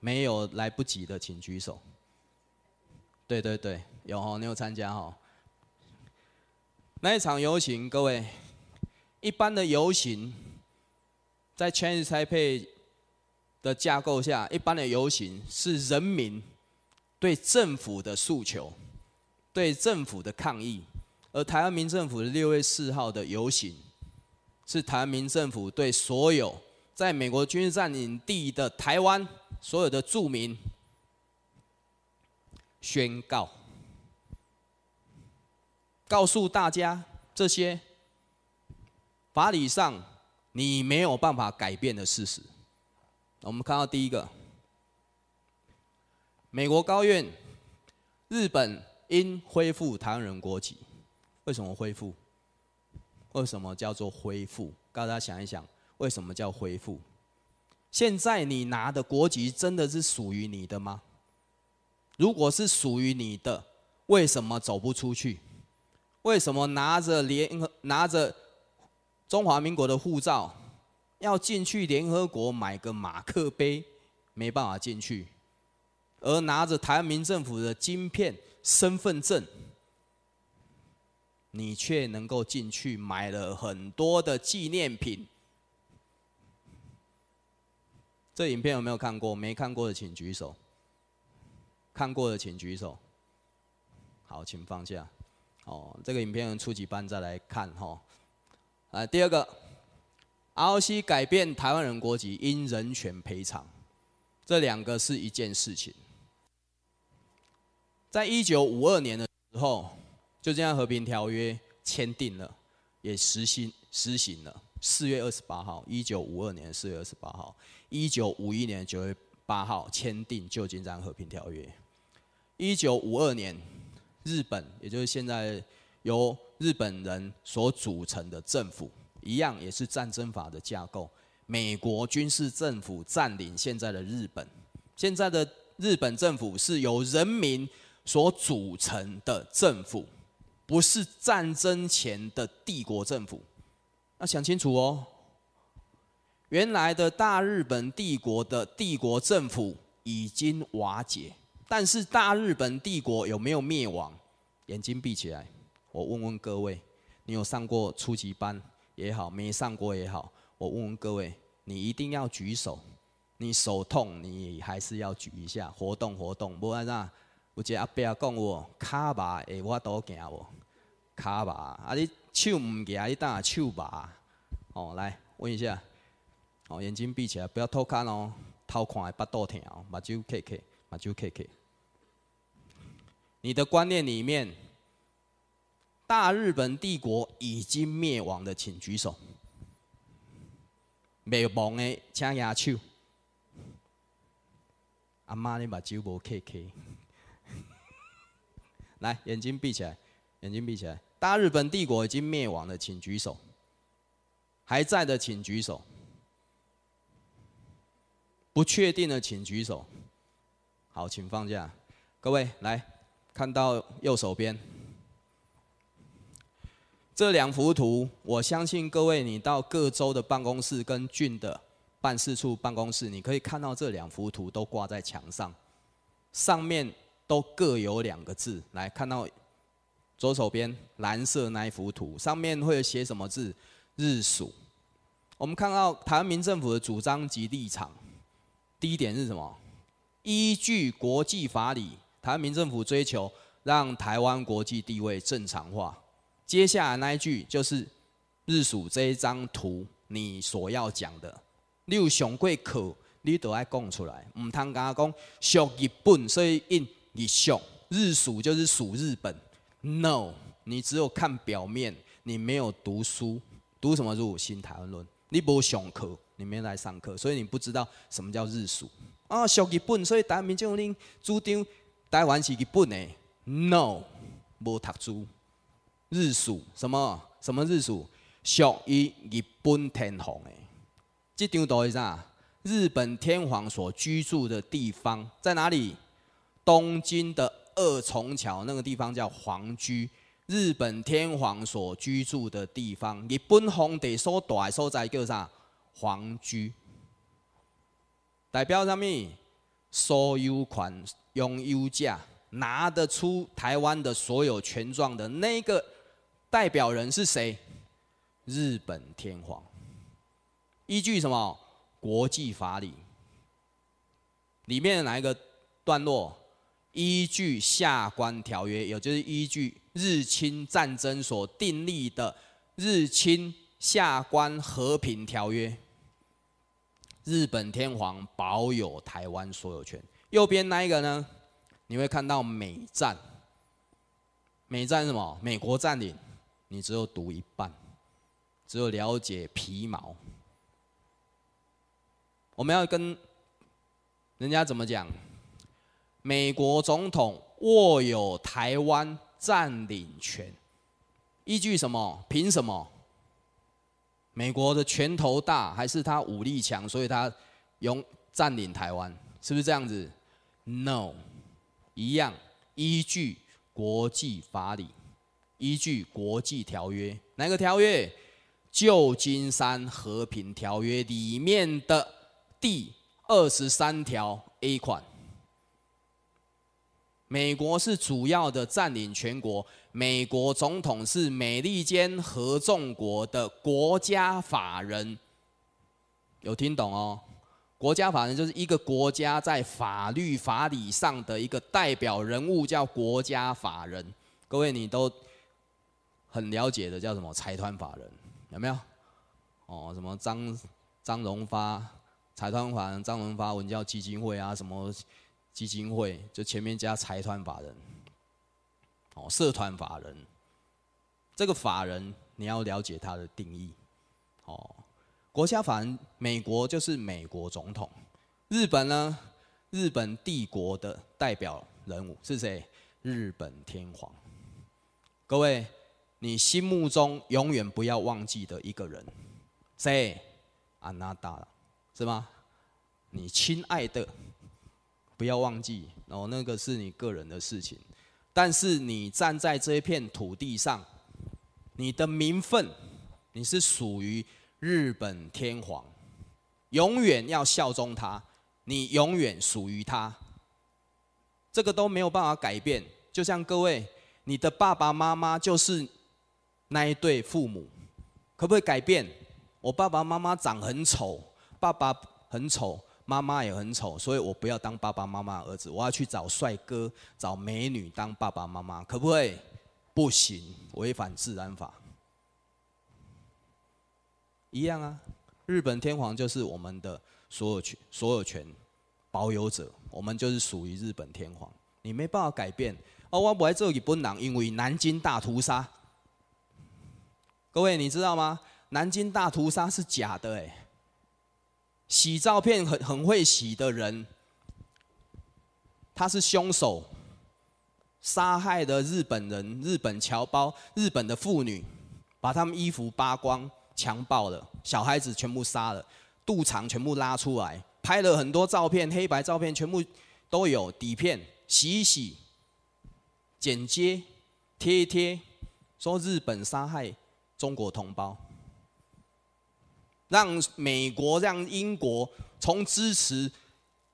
没有来不及的，请举手。对对对，有哦，你有参加哦。那一场游行，各位，一般的游行，在 Change Taipei 的架构下，一般的游行是人民对政府的诉求，对政府的抗议。而台湾民政府六月四号的游行，是台湾民政府对所有在美国军事占领地的台湾所有的住民宣告，告诉大家这些法理上你没有办法改变的事实。我们看到第一个，美国高院日本应恢复台湾人国籍。为什么恢复？为什么叫做恢复？大家想一想，为什么叫恢复？现在你拿的国籍真的是属于你的吗？如果是属于你的，为什么走不出去？为什么拿着联合拿着中华民国的护照要进去联合国买个马克杯，没办法进去？而拿着台湾民政府的金片身份证？你却能够进去买了很多的纪念品。这影片有没有看过？没看过的请举手。看过的请举手。好，请放下。哦，这个影片初级班再来看哈。啊，第二个，ROC 改变台湾人国籍因人权赔偿，这两个是一件事情。在一九五二年的时候。旧金山和平条约签订了，也实行实行了。四月二十八号，一九五二年四月二十八号，一九五一年九月八号签订旧金山和平条约。一九五二年，日本，也就是现在由日本人所组成的政府，一样也是战争法的架构。美国军事政府占领现在的日本，现在的日本政府是由人民所组成的政府。不是战争前的帝国政府，那想清楚哦。原来的大日本帝国的帝国政府已经瓦解，但是大日本帝国有没有灭亡？眼睛闭起来，我问问各位，你有上过初级班也好，没上过也好，我问问各位，你一定要举手，你手痛你还是要举一下，活动活动，不然啊。有只阿伯讲我，骹麻，会我倒惊无，骹麻，啊你手毋行，你当手麻，哦来，问一下，哦眼睛闭起来，不要偷看哦，偷看会巴肚疼哦，目睭开开，目睭开开。你的观念里面，大日本帝国已经灭亡的，请举手。灭忘的，请举手。阿妈你目睭无开开。来，眼睛闭起来，眼睛闭起来。大日本帝国已经灭亡了，请举手。还在的请举手。不确定的请举手。好，请放下。各位来看到右手边这两幅图，我相信各位你到各州的办公室跟郡的办事处办公室，你可以看到这两幅图都挂在墙上，上面。都各有两个字，来看到左手边蓝色那一幅图上面会写什么字？日属。我们看到台湾民政府的主张及立场，第一点是什么？依据国际法理，台湾民政府追求让台湾国际地位正常化。接下来那一句就是日属这一张图，你所要讲的，你有上过课，你都爱讲出来，唔通甲讲属日本，所以印你秀日属就是属日本，no，你只有看表面，你没有读书，读什么《入新台湾论》？你无上课，你没来上课，所以你不知道什么叫日属。啊，属日本，所以台湾民进党主张台湾是日本的。no，无读书，日属什么什么日属？属于日本天皇的。这张图是啥？日本天皇所居住的地方在哪里？东京的二重桥那个地方叫皇居，日本天皇所居住的地方。你分红得说大所在叫啥？皇居，代表什么？所有款拥有价拿得出台湾的所有权状的那个代表人是谁？日本天皇。依据什么国际法理？里面哪一个段落？依据《下关条约》，也就是依据日清战争所订立的《日清下关和平条约》，日本天皇保有台湾所有权。右边那一个呢？你会看到美战，美战什么？美国占领。你只有读一半，只有了解皮毛。我们要跟人家怎么讲？美国总统握有台湾占领权，依据什么？凭什么？美国的拳头大还是他武力强？所以，他拥占领台湾，是不是这样子？No，一样依据国际法理，依据国际条约，哪个条约？旧金山和平条约里面的第二十三条 A 款。美国是主要的占领全国，美国总统是美利坚合众国的国家法人。有听懂哦？国家法人就是一个国家在法律法理上的一个代表人物，叫国家法人。各位你都很了解的，叫什么？财团法人有没有？哦，什么张张荣发财团法人，张荣发文教基金会啊什么？基金会就前面加财团法人，哦，社团法人，这个法人你要了解它的定义，哦，国家法人，美国就是美国总统，日本呢，日本帝国的代表人物是谁？日本天皇。各位，你心目中永远不要忘记的一个人，谁？安娜达，是吗？你亲爱的。不要忘记，哦，那个是你个人的事情，但是你站在这一片土地上，你的名分，你是属于日本天皇，永远要效忠他，你永远属于他，这个都没有办法改变。就像各位，你的爸爸妈妈就是那一对父母，可不可以改变？我爸爸妈妈长很丑，爸爸很丑。妈妈也很丑，所以我不要当爸爸妈妈儿子，我要去找帅哥、找美女当爸爸妈妈，可不可以？不行，违反自然法。一样啊，日本天皇就是我们的所有权所有权保有者，我们就是属于日本天皇，你没办法改变。哦，我来这里不能，因为南京大屠杀。各位你知道吗？南京大屠杀是假的，哎。洗照片很很会洗的人，他是凶手，杀害的日本人、日本侨胞、日本的妇女，把他们衣服扒光，强暴了，小孩子全部杀了，肚肠全部拉出来，拍了很多照片，黑白照片全部都有底片，洗一洗，剪接，贴一贴，说日本杀害中国同胞。让美国、让英国从支持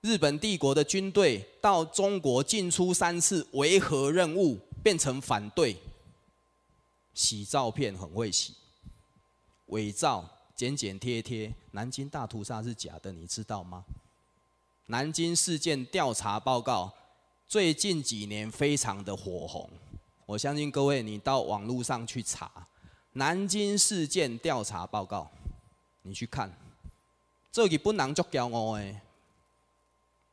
日本帝国的军队到中国进出三次维和任务，变成反对。洗照片很会洗，伪造、剪剪贴贴，南京大屠杀是假的，你知道吗？南京事件调查报告最近几年非常的火红，我相信各位你到网络上去查《南京事件调查报告》。你去看，做伊本人足骄傲的，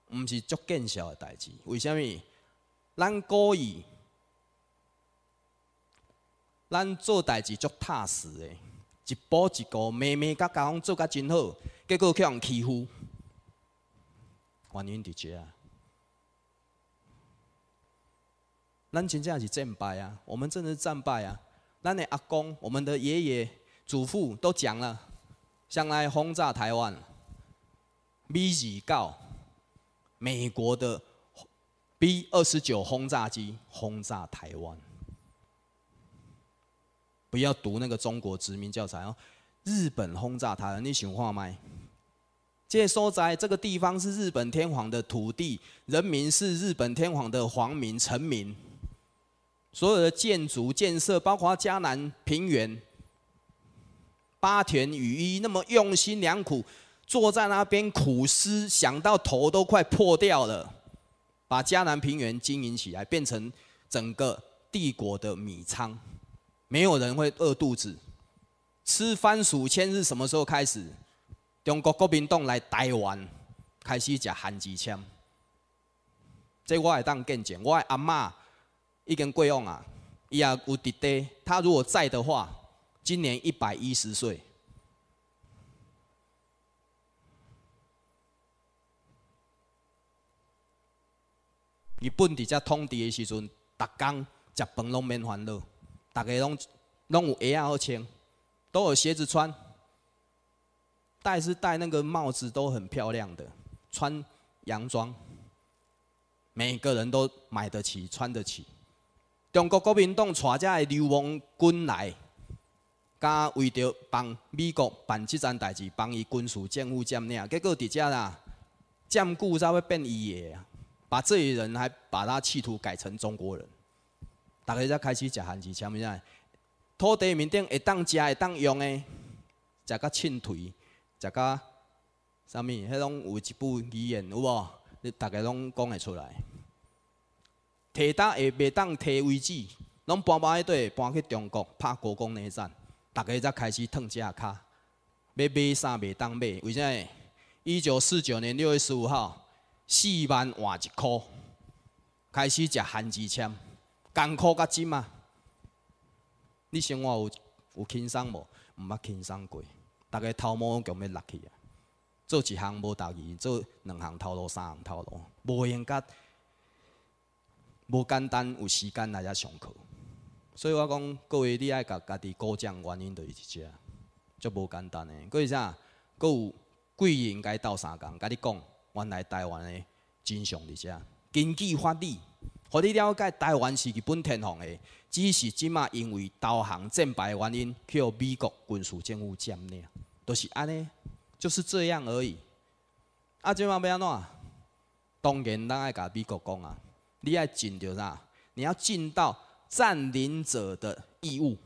毋是足见笑的代志。为虾物咱故意，咱做代志足踏实的，一步一个，慢慢甲甲方做甲真好，结果去互欺负。原因伫遮啊！咱真正是战败啊！我们真的战败啊！咱的阿公、我们的爷爷、祖父都讲了。想来轰炸台湾，米密告美国的 B 二十九轰炸机轰炸台湾。不要读那个中国殖民教材哦。日本轰炸台湾，你喜欢画麦？这所在这个地方是日本天皇的土地，人民是日本天皇的皇民臣民，所有的建筑建设，包括迦南平原。巴田雨衣那么用心良苦，坐在那边苦思，想到头都快破掉了。把迦南平原经营起来，变成整个帝国的米仓，没有人会饿肚子。吃番薯签是什么时候开始？中国国民党来台湾，开始吃韩季枪。这我会当见证。我阿妈已经过往啊，伊也有得带。他如果在的话。今年一百一十岁。日本遮统治的时阵，逐工食饭拢免烦恼，大家拢拢有鞋仔好穿，都有鞋子穿，戴是戴那个帽子都很漂亮的，穿洋装，每个人都买得起、穿得起。中国国民党带的流亡军来。敢为着帮美国办即件代志，帮伊军事政府占领，结果伫遮啦，占故才要变伊个，把这些人还把他企图改成中国人。逐个才开始食韩食，前物呾，土地面顶会当食会当用个，食个清腿，食个啥物，迄拢有一部语言有无？你逐个拢讲会出来。提单会袂当提威子，拢搬搬迄块搬去中国拍国共内战。大家才开始脱即阿卡，要买衫袂当买。为甚？一九四九年六月十五号，四万换一箍，开始食旱子签，艰苦甲真啊！你生活有有轻松无？毋捌轻松过。大家头毛强要落去啊！做一项无得意，做两项头路，三项头路，无闲甲，无简单，有时间来遮上课。所以我讲，各位，你爱甲家己高讲原因就是遮，只，无简单诶。各是啥？佫有贵人该斗相共，甲你讲，原来台湾诶真相伫遮。经济法理，互你了解台湾是日本天皇诶，只是即马因为导航战败原因，去互美国军事政府占领，都是安尼，就是这样而已。啊，即马要安怎？当然咱爱甲美国讲啊，你爱进着啥？你要进到。占领者的义务，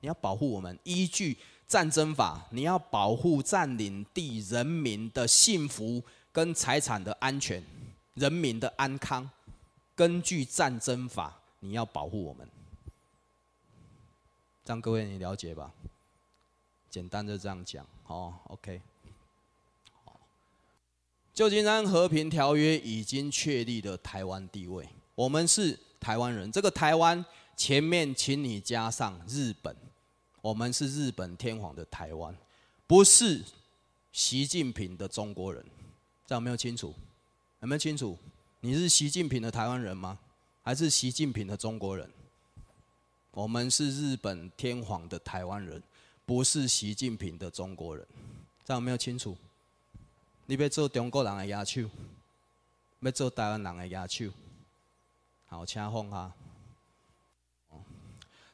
你要保护我们，依据战争法，你要保护占领地人民的幸福跟财产的安全，人民的安康。根据战争法，你要保护我们，样各位你了解吧。简单的这样讲，哦。o k 旧金山和平条约已经确立的台湾地位，我们是台湾人，这个台湾。前面，请你加上日本，我们是日本天皇的台湾，不是习近平的中国人，这有没有清楚？有没有清楚？你是习近平的台湾人吗？还是习近平的中国人？我们是日本天皇的台湾人，不是习近平的中国人，这有没有清楚？你别做中国人的牙签，别做台湾人的牙签，好，请放下。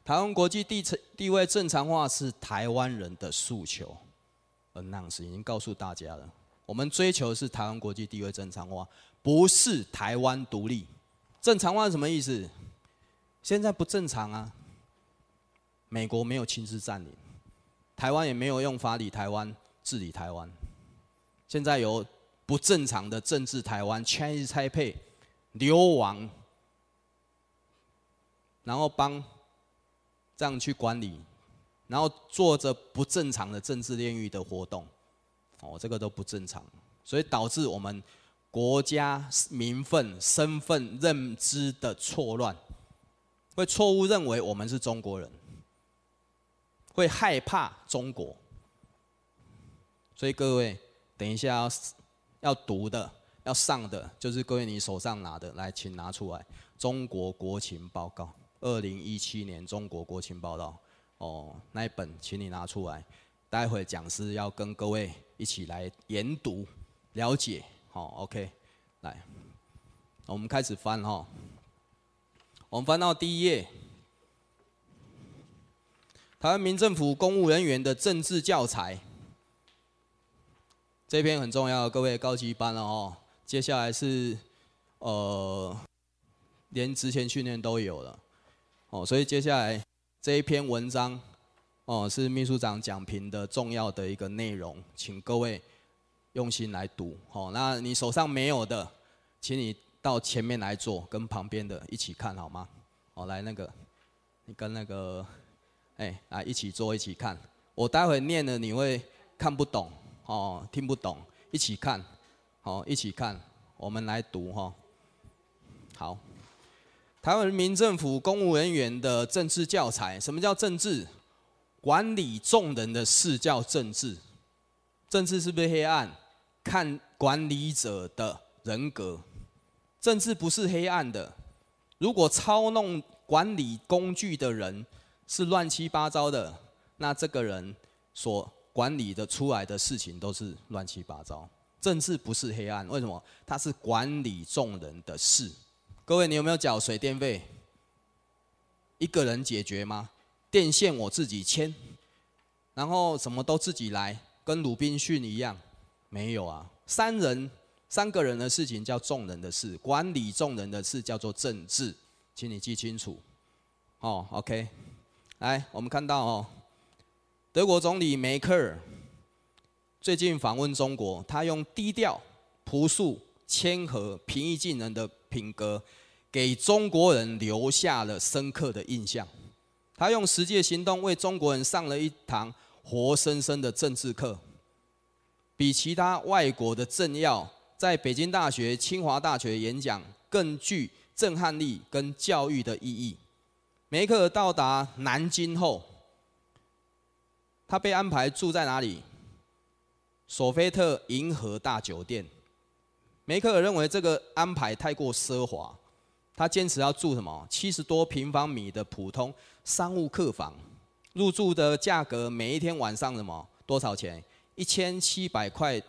台湾国际地层地位正常化是台湾人的诉求，announce 已经告诉大家了，我们追求是台湾国际地位正常化，不是台湾独立。正常化是什么意思？现在不正常啊。美国没有亲自占领，台湾也没有用法理台湾治理台湾，现在有不正常的政治台湾 Chinese i p e 配、流亡，然后帮。这样去管理，然后做着不正常的政治炼狱的活动，哦，这个都不正常，所以导致我们国家民愤、身份认知的错乱，会错误认为我们是中国人，会害怕中国。所以各位，等一下要要读的、要上的，就是各位你手上拿的，来，请拿出来《中国国情报告》。二零一七年中国国情报道，哦，那一本，请你拿出来，待会讲师要跟各位一起来研读、了解，好，OK，来，我们开始翻哈，我们翻到第一页，台湾民政府公务人员的政治教材，这篇很重要，各位高级班了哦，接下来是，呃，连职前训练都有了。哦，所以接下来这一篇文章，哦，是秘书长讲评的重要的一个内容，请各位用心来读。好，那你手上没有的，请你到前面来坐，跟旁边的一起看好吗？哦，来那个，你跟那个，哎啊，一起坐一起看。我待会念的你会看不懂，哦，听不懂，一起看，好，一起看，我们来读哈。好。台湾人民政府公务人员的政治教材，什么叫政治？管理众人的事叫政治。政治是不是黑暗？看管理者的人格。政治不是黑暗的。如果操弄管理工具的人是乱七八糟的，那这个人所管理的出来的事情都是乱七八糟。政治不是黑暗，为什么？它是管理众人的事。各位，你有没有缴水电费？一个人解决吗？电线我自己牵，然后什么都自己来，跟鲁滨逊一样？没有啊。三人三个人的事情叫众人的事，管理众人的事叫做政治，请你记清楚。哦 o k 来，我们看到哦，德国总理梅克尔最近访问中国，他用低调、朴素。谦和、平易近人的品格，给中国人留下了深刻的印象。他用实际行动为中国人上了一堂活生生的政治课，比其他外国的政要在北京大学、清华大学演讲更具震撼力跟教育的意义。梅克尔到达南京后，他被安排住在哪里？索菲特银河大酒店。梅克尔认为这个安排太过奢华，他坚持要住什么？七十多平方米的普通商务客房，入住的价格每一天晚上什么？多少钱？一千七百块，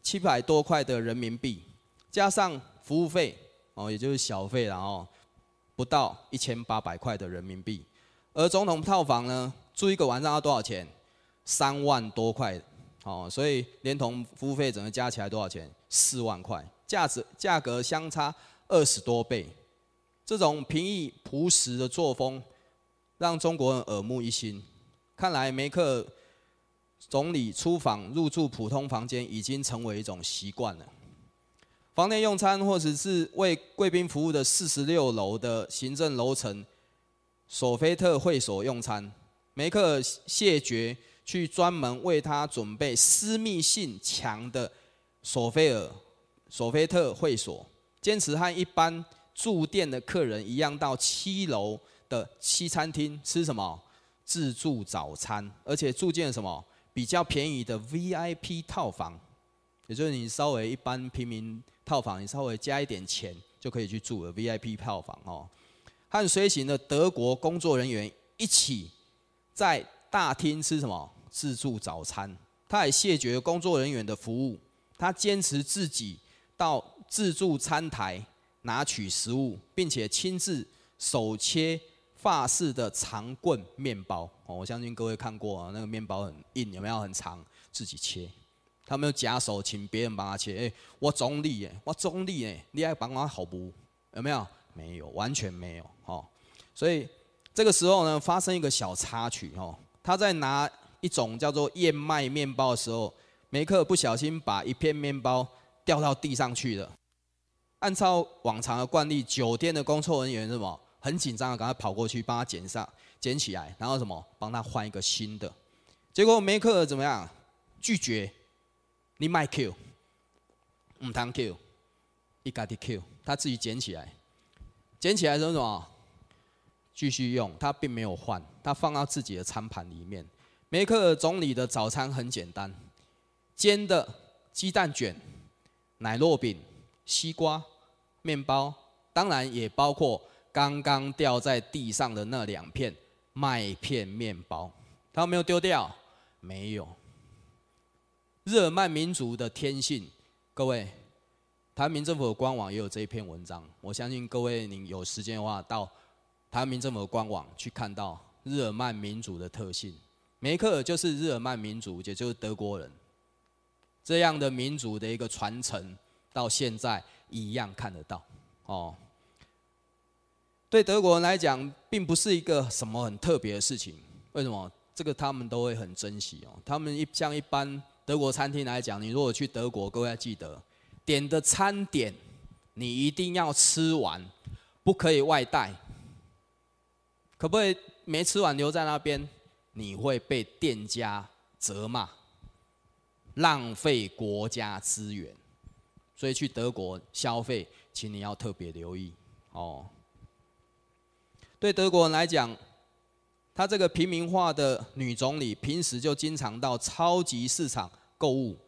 七百多块的人民币，加上服务费哦，也就是小费，然后不到一千八百块的人民币。而总统套房呢，住一个晚上要多少钱？三万多块哦，所以连同服务费整个加起来多少钱？四万块。价值价格相差二十多倍，这种平易朴实的作风让中国人耳目一新。看来梅克总理出访入住普通房间已经成为一种习惯了。房内用餐，或者是为贵宾服务的四十六楼的行政楼层索菲特会所用餐，梅克谢绝去专门为他准备私密性强的索菲尔。索菲特会所坚持和一般住店的客人一样，到七楼的西餐厅吃什么自助早餐，而且住进了什么比较便宜的 VIP 套房，也就是你稍微一般平民套房，你稍微加一点钱就可以去住的 VIP 套房哦。和随行的德国工作人员一起在大厅吃什么自助早餐，他也谢绝工作人员的服务，他坚持自己。到自助餐台拿取食物，并且亲自手切法式的长棍面包哦，我相信各位看过啊，那个面包很硬，有没有很长？自己切，他没有假手，请别人帮他切。哎，我中立耶，我中立耶，你还帮我好不？有没有？没有，完全没有。哦，所以这个时候呢，发生一个小插曲哦，他在拿一种叫做燕麦面包的时候，梅克不小心把一片面包。掉到地上去了。按照往常的惯例，酒店的工作人员什么很紧张，的，赶快跑过去帮他捡上、捡起来，然后什么帮他换一个新的。结果梅克尔怎么样？拒绝，你买 Q，唔 thank you，家的 Q，他自己捡起来，捡起来后什么？继续用，他并没有换，他放到自己的餐盘里面。梅克尔总理的早餐很简单，煎的鸡蛋卷。奶酪饼、西瓜、面包，当然也包括刚刚掉在地上的那两片麦片面包。他没有丢掉，没有。日耳曼民族的天性，各位，台湾民政府的官网也有这一篇文章。我相信各位您有时间的话，到台湾民政府的官网去看到日耳曼民族的特性。梅克尔就是日耳曼民族，也就是德国人。这样的民主的一个传承，到现在一样看得到。哦，对德国人来讲，并不是一个什么很特别的事情。为什么？这个他们都会很珍惜哦。他们一像一般德国餐厅来讲，你如果去德国，各位要记得，点的餐点你一定要吃完，不可以外带。可不可以没吃完留在那边？你会被店家责骂。浪费国家资源，所以去德国消费，请你要特别留意哦。对德国人来讲，他这个平民化的女总理平时就经常到超级市场购物，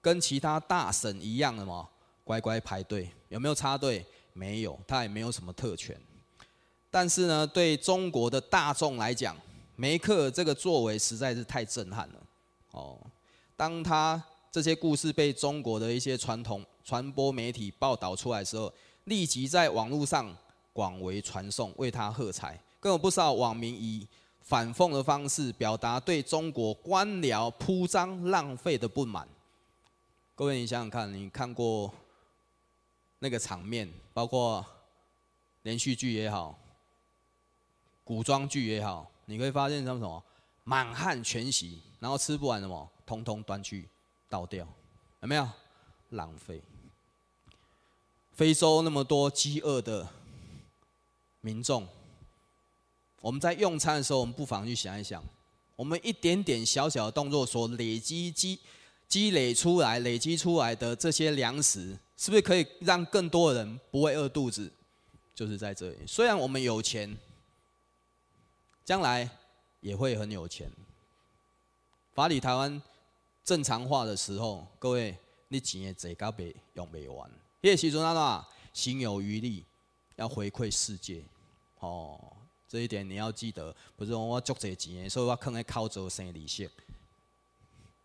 跟其他大省一样的嘛，乖乖排队，有没有插队？没有，她也没有什么特权。但是呢，对中国的大众来讲，梅克这个作为实在是太震撼了，哦。当他这些故事被中国的一些传统传播媒体报道出来的时候，立即在网络上广为传颂，为他喝彩。更有不少网民以反讽的方式表达对中国官僚铺张浪费的不满。各位，你想想看，你看过那个场面，包括连续剧也好，古装剧也好，你会发现他们什么满汉全席，然后吃不完什么。通通端去倒掉，有没有浪费？非洲那么多饥饿的民众，我们在用餐的时候，我们不妨去想一想，我们一点点小小的动作所累积积积累出来、累积出来的这些粮食，是不是可以让更多人不会饿肚子？就是在这里。虽然我们有钱，将来也会很有钱。法理台湾。正常化的时候，各位，你钱也再搞袂用袂完。个时阵，那话，心有余力要回馈世界，哦，这一点你要记得。不是我足济钱，所以我囥靠口个生利息，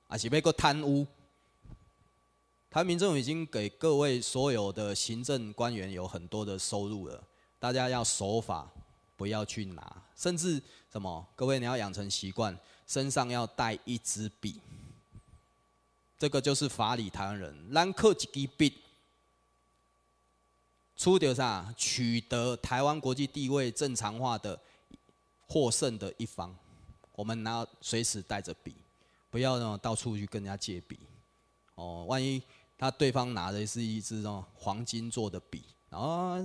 啊是要个贪污。台民政府已经给各位所有的行政官员有很多的收入了，大家要守法，不要去拿。甚至什么，各位你要养成习惯，身上要带一支笔。这个就是法理台湾人，让靠一支笔，出掉啥取得台湾国际地位正常化的获胜的一方，我们拿随时带着笔，不要呢到处去跟人家借笔，哦，万一他对方拿的是一支哦黄金做的笔，然后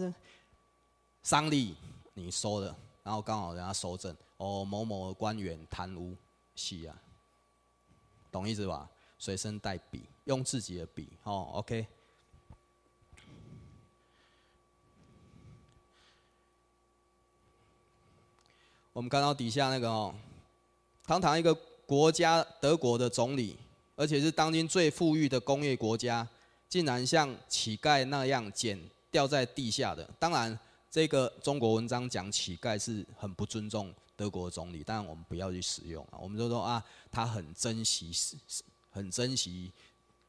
商利你收了，然后刚好人家收正，哦某某官员贪污，是啊，懂意思吧？随身带笔，用自己的笔哦。OK，我们看到底下那个哦，堂堂一个国家德国的总理，而且是当今最富裕的工业国家，竟然像乞丐那样捡掉在地下的。当然，这个中国文章讲乞丐是很不尊重德国总理，但我们不要去使用啊。我们就说啊，他很珍惜。很珍惜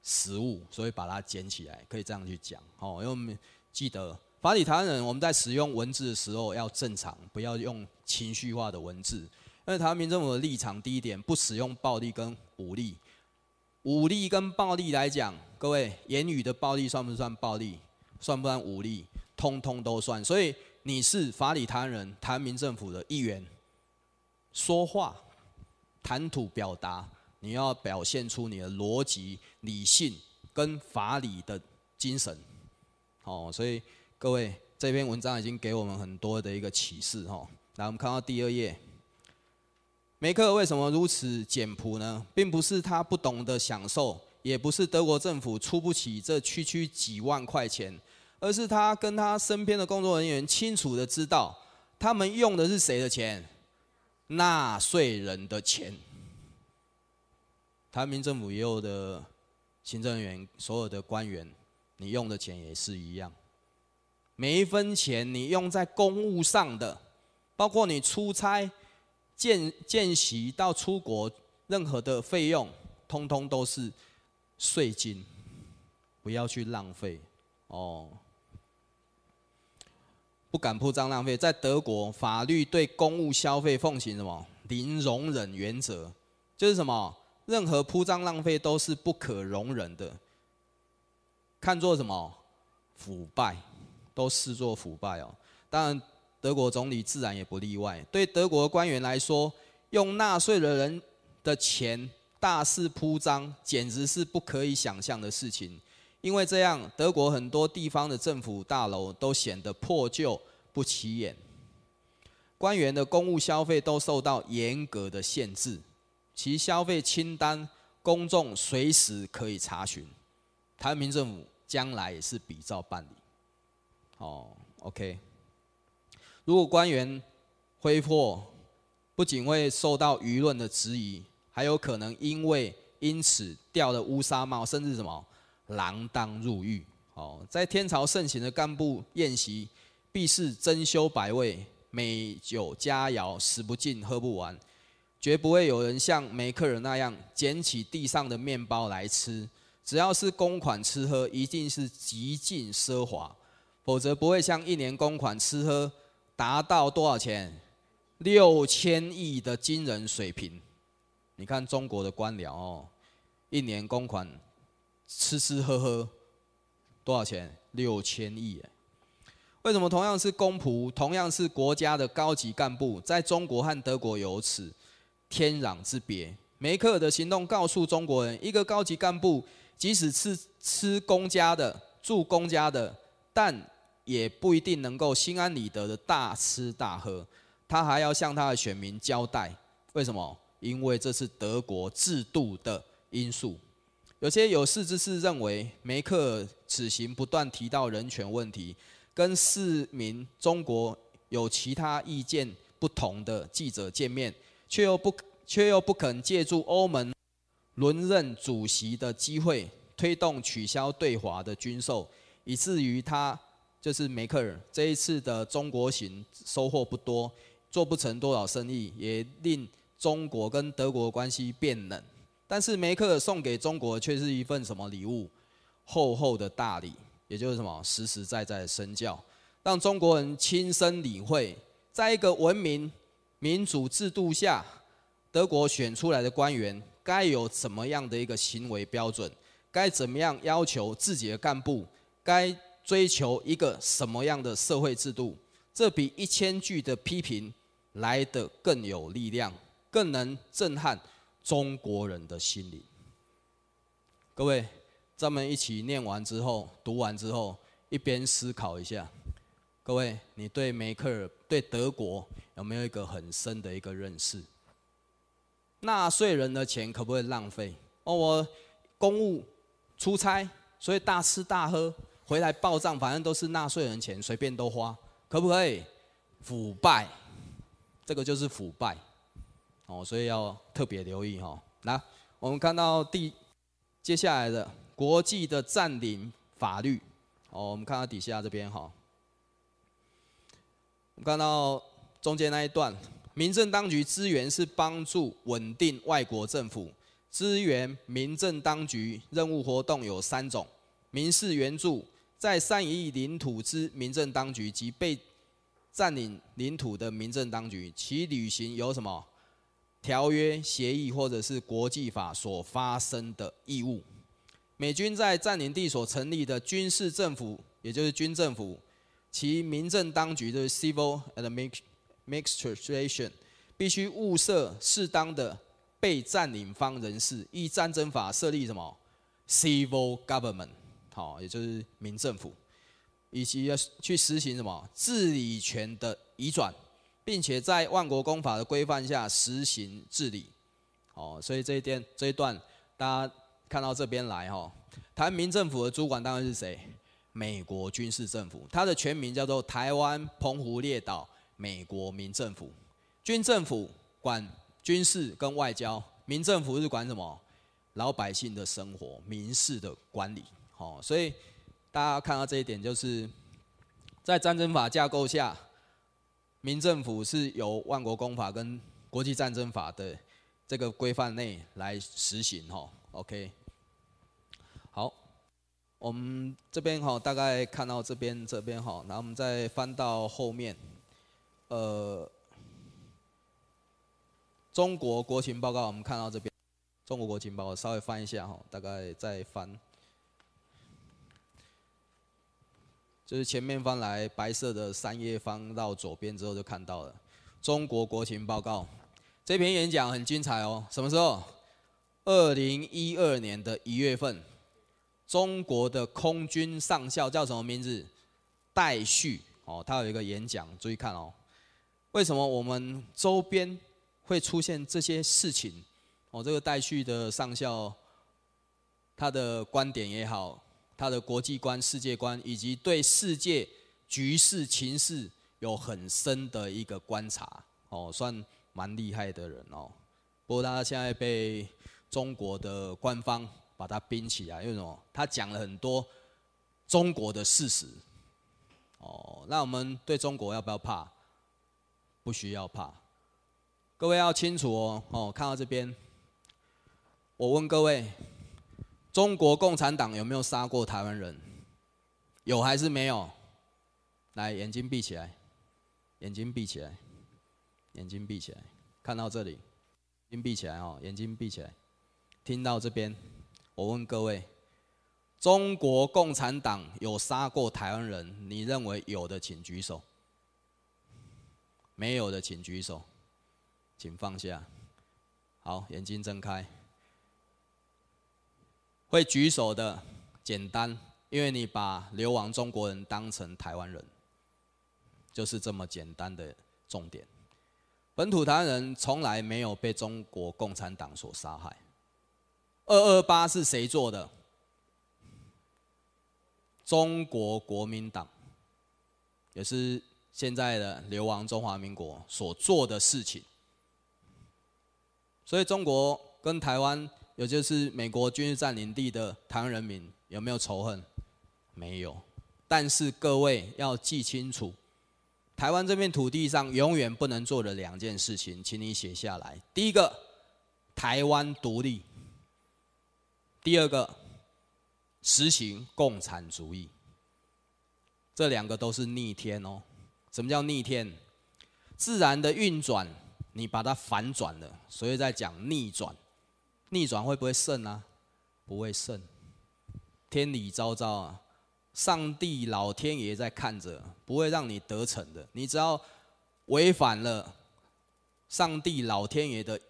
食物，所以把它捡起来，可以这样去讲。好，因为我们记得法理台湾人，我们在使用文字的时候要正常，不要用情绪化的文字。因为台湾民府的立场，第一点，不使用暴力跟武力。武力跟暴力来讲，各位，言语的暴力算不算暴力？算不算武力？通通都算。所以你是法理台湾人，台湾民政府的一员，说话、谈吐、表达。你要表现出你的逻辑、理性跟法理的精神，哦，所以各位，这篇文章已经给我们很多的一个启示，哦。来，我们看到第二页，梅克为什么如此简朴呢？并不是他不懂得享受，也不是德国政府出不起这区区几万块钱，而是他跟他身边的工作人员清楚的知道，他们用的是谁的钱，纳税人的钱。台湾政府也有的行政人员，所有的官员，你用的钱也是一样。每一分钱你用在公务上的，包括你出差、见见习到出国任何的费用，通通都是税金，不要去浪费哦。不敢铺张浪费，在德国法律对公务消费奉行什么零容忍原则，就是什么？任何铺张浪费都是不可容忍的，看作什么腐败，都视作腐败哦。当然，德国总理自然也不例外。对德国官员来说，用纳税的人的钱大肆铺张，简直是不可以想象的事情。因为这样，德国很多地方的政府大楼都显得破旧不起眼，官员的公务消费都受到严格的限制。其消费清单，公众随时可以查询。台湾民政府将来也是比照办理。哦，OK。如果官员挥霍，不仅会受到舆论的质疑，还有可能因为因此掉了乌纱帽，甚至什么锒铛入狱。哦，在天朝盛行的干部宴席，必是珍馐百味、美酒佳肴，食不尽、喝不完。绝不会有人像没客人那样捡起地上的面包来吃。只要是公款吃喝，一定是极尽奢华，否则不会像一年公款吃喝达到多少钱六千亿的惊人水平。你看中国的官僚哦，一年公款吃吃喝喝多少钱六千亿？为什么同样是公仆，同样是国家的高级干部，在中国和德国有此？天壤之别。梅克尔的行动告诉中国人，一个高级干部即使是吃公家的、住公家的，但也不一定能够心安理得的大吃大喝。他还要向他的选民交代，为什么？因为这是德国制度的因素。有些有识之士认为，梅克此行不断提到人权问题，跟市民中国有其他意见不同的记者见面。却又不却又不肯借助欧盟轮任主席的机会，推动取消对华的军售，以至于他就是梅克尔这一次的中国行收获不多，做不成多少生意，也令中国跟德国关系变冷。但是梅克尔送给中国却是一份什么礼物？厚厚的大礼，也就是什么实实在在的身教，让中国人亲身理会，在一个文明。民主制度下，德国选出来的官员该有怎么样的一个行为标准？该怎么样要求自己的干部？该追求一个什么样的社会制度？这比一千句的批评来的更有力量，更能震撼中国人的心灵。各位，咱们一起念完之后，读完之后，一边思考一下。各位，你对梅克尔，对德国？有没有一个很深的一个认识？纳税人的钱可不可以浪费？哦，我公务出差，所以大吃大喝，回来报账，反正都是纳税人钱，随便都花，可不可以？腐败，这个就是腐败哦，所以要特别留意哈。来，我们看到第接下来的国际的占领法律哦，我们看到底下这边哈，我们看到。中间那一段，民政当局支援是帮助稳定外国政府支援民政当局任务活动有三种：民事援助，在善意领土之民政当局及被占领领土的民政当局，其履行有什么条约、协议或者是国际法所发生的义务。美军在占领地所成立的军事政府，也就是军政府，其民政当局就是 civil and m a Mixture station 必须物色适当的被占领方人士，依战争法设立什么 civil government，好，也就是民政府，以及要去实行什么治理权的移转，并且在万国公法的规范下实行治理。哦，所以这一点这一段大家看到这边来哈，台民政府的主管单位是谁？美国军事政府，它的全名叫做台湾澎湖列岛。美国民政府、军政府管军事跟外交，民政府是管什么？老百姓的生活、民事的管理。好，所以大家看到这一点，就是在战争法架构下，民政府是由万国公法跟国际战争法的这个规范内来实行。哈，OK。好，我们这边哈，大概看到这边这边哈，后我们再翻到后面。呃，中国国情报告，我们看到这边。中国国情报告，稍微翻一下哈，大概再翻，就是前面翻来白色的三页翻到左边之后就看到了。中国国情报告这篇演讲很精彩哦。什么时候？二零一二年的一月份。中国的空军上校叫什么名字？戴旭哦，他有一个演讲，注意看哦。为什么我们周边会出现这些事情？哦，这个待续的上校，他的观点也好，他的国际观、世界观，以及对世界局势情势有很深的一个观察，哦，算蛮厉害的人哦。不过他现在被中国的官方把他冰起来，因为什么？他讲了很多中国的事实，哦，那我们对中国要不要怕？不需要怕，各位要清楚哦哦，看到这边，我问各位，中国共产党有没有杀过台湾人？有还是没有？来，眼睛闭起来，眼睛闭起来，眼睛闭起来，看到这里，眼睛闭起来哦，眼睛闭起来，听到这边，我问各位，中国共产党有杀过台湾人？你认为有的，请举手。没有的，请举手，请放下。好，眼睛睁开。会举手的，简单，因为你把流亡中国人当成台湾人，就是这么简单的重点。本土台湾人从来没有被中国共产党所杀害。二二八是谁做的？中国国民党，也是。现在的流亡中华民国所做的事情，所以中国跟台湾，也就是美国军事占领地的台湾人民有没有仇恨？没有。但是各位要记清楚，台湾这片土地上永远不能做的两件事情，请你写下来。第一个，台湾独立；第二个，实行共产主义。这两个都是逆天哦。什么叫逆天？自然的运转，你把它反转了，所以在讲逆转。逆转会不会胜啊？不会胜。天理昭昭啊！上帝、老天爷在看着，不会让你得逞的。你只要违反了上帝、老天爷的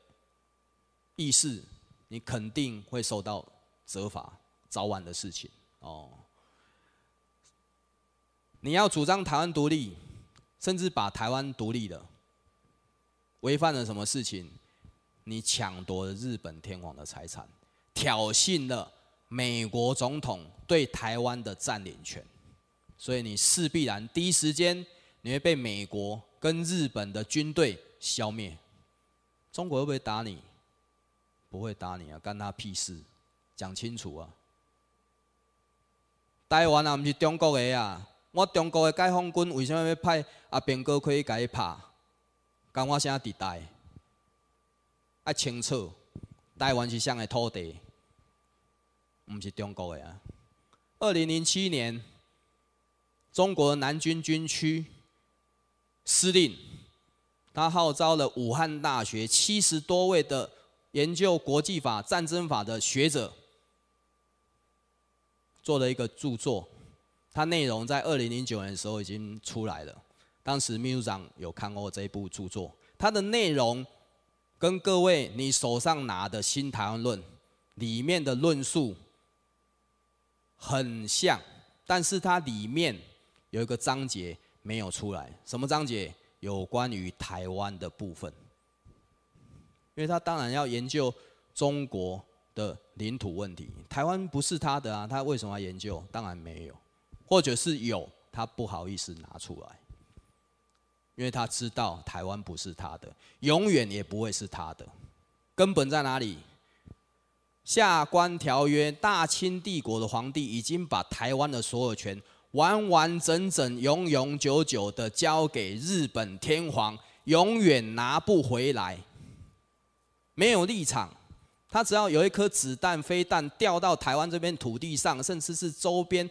意识，你肯定会受到责罚，早晚的事情哦。你要主张台湾独立。甚至把台湾独立的，违反了什么事情？你抢夺了日本天皇的财产，挑衅了美国总统对台湾的占领权，所以你势必然第一时间你会被美国跟日本的军队消灭。中国会不会打你？不会打你啊，干他屁事！讲清楚啊，台湾啊，不是中国的啊。我中国的解放军为什么要派阿兵哥去甲伊拍？讲我啥地带，啊，清楚，台湾是上的土地，毋是中国的啊。二零零七年，中国南军军区司令，他号召了武汉大学七十多位的研究国际法、战争法的学者，做了一个著作。它内容在二零零九年的时候已经出来了，当时秘书长有看过这一部著作，它的内容跟各位你手上拿的《新台湾论》里面的论述很像，但是它里面有一个章节没有出来，什么章节？有关于台湾的部分，因为他当然要研究中国的领土问题，台湾不是他的啊，他为什么要研究？当然没有。或者是有他不好意思拿出来，因为他知道台湾不是他的，永远也不会是他的。根本在哪里？《下关条约》，大清帝国的皇帝已经把台湾的所有权完完整整、永永久久的交给日本天皇，永远拿不回来。没有立场，他只要有一颗子弹、飞弹掉到台湾这边土地上，甚至是周边。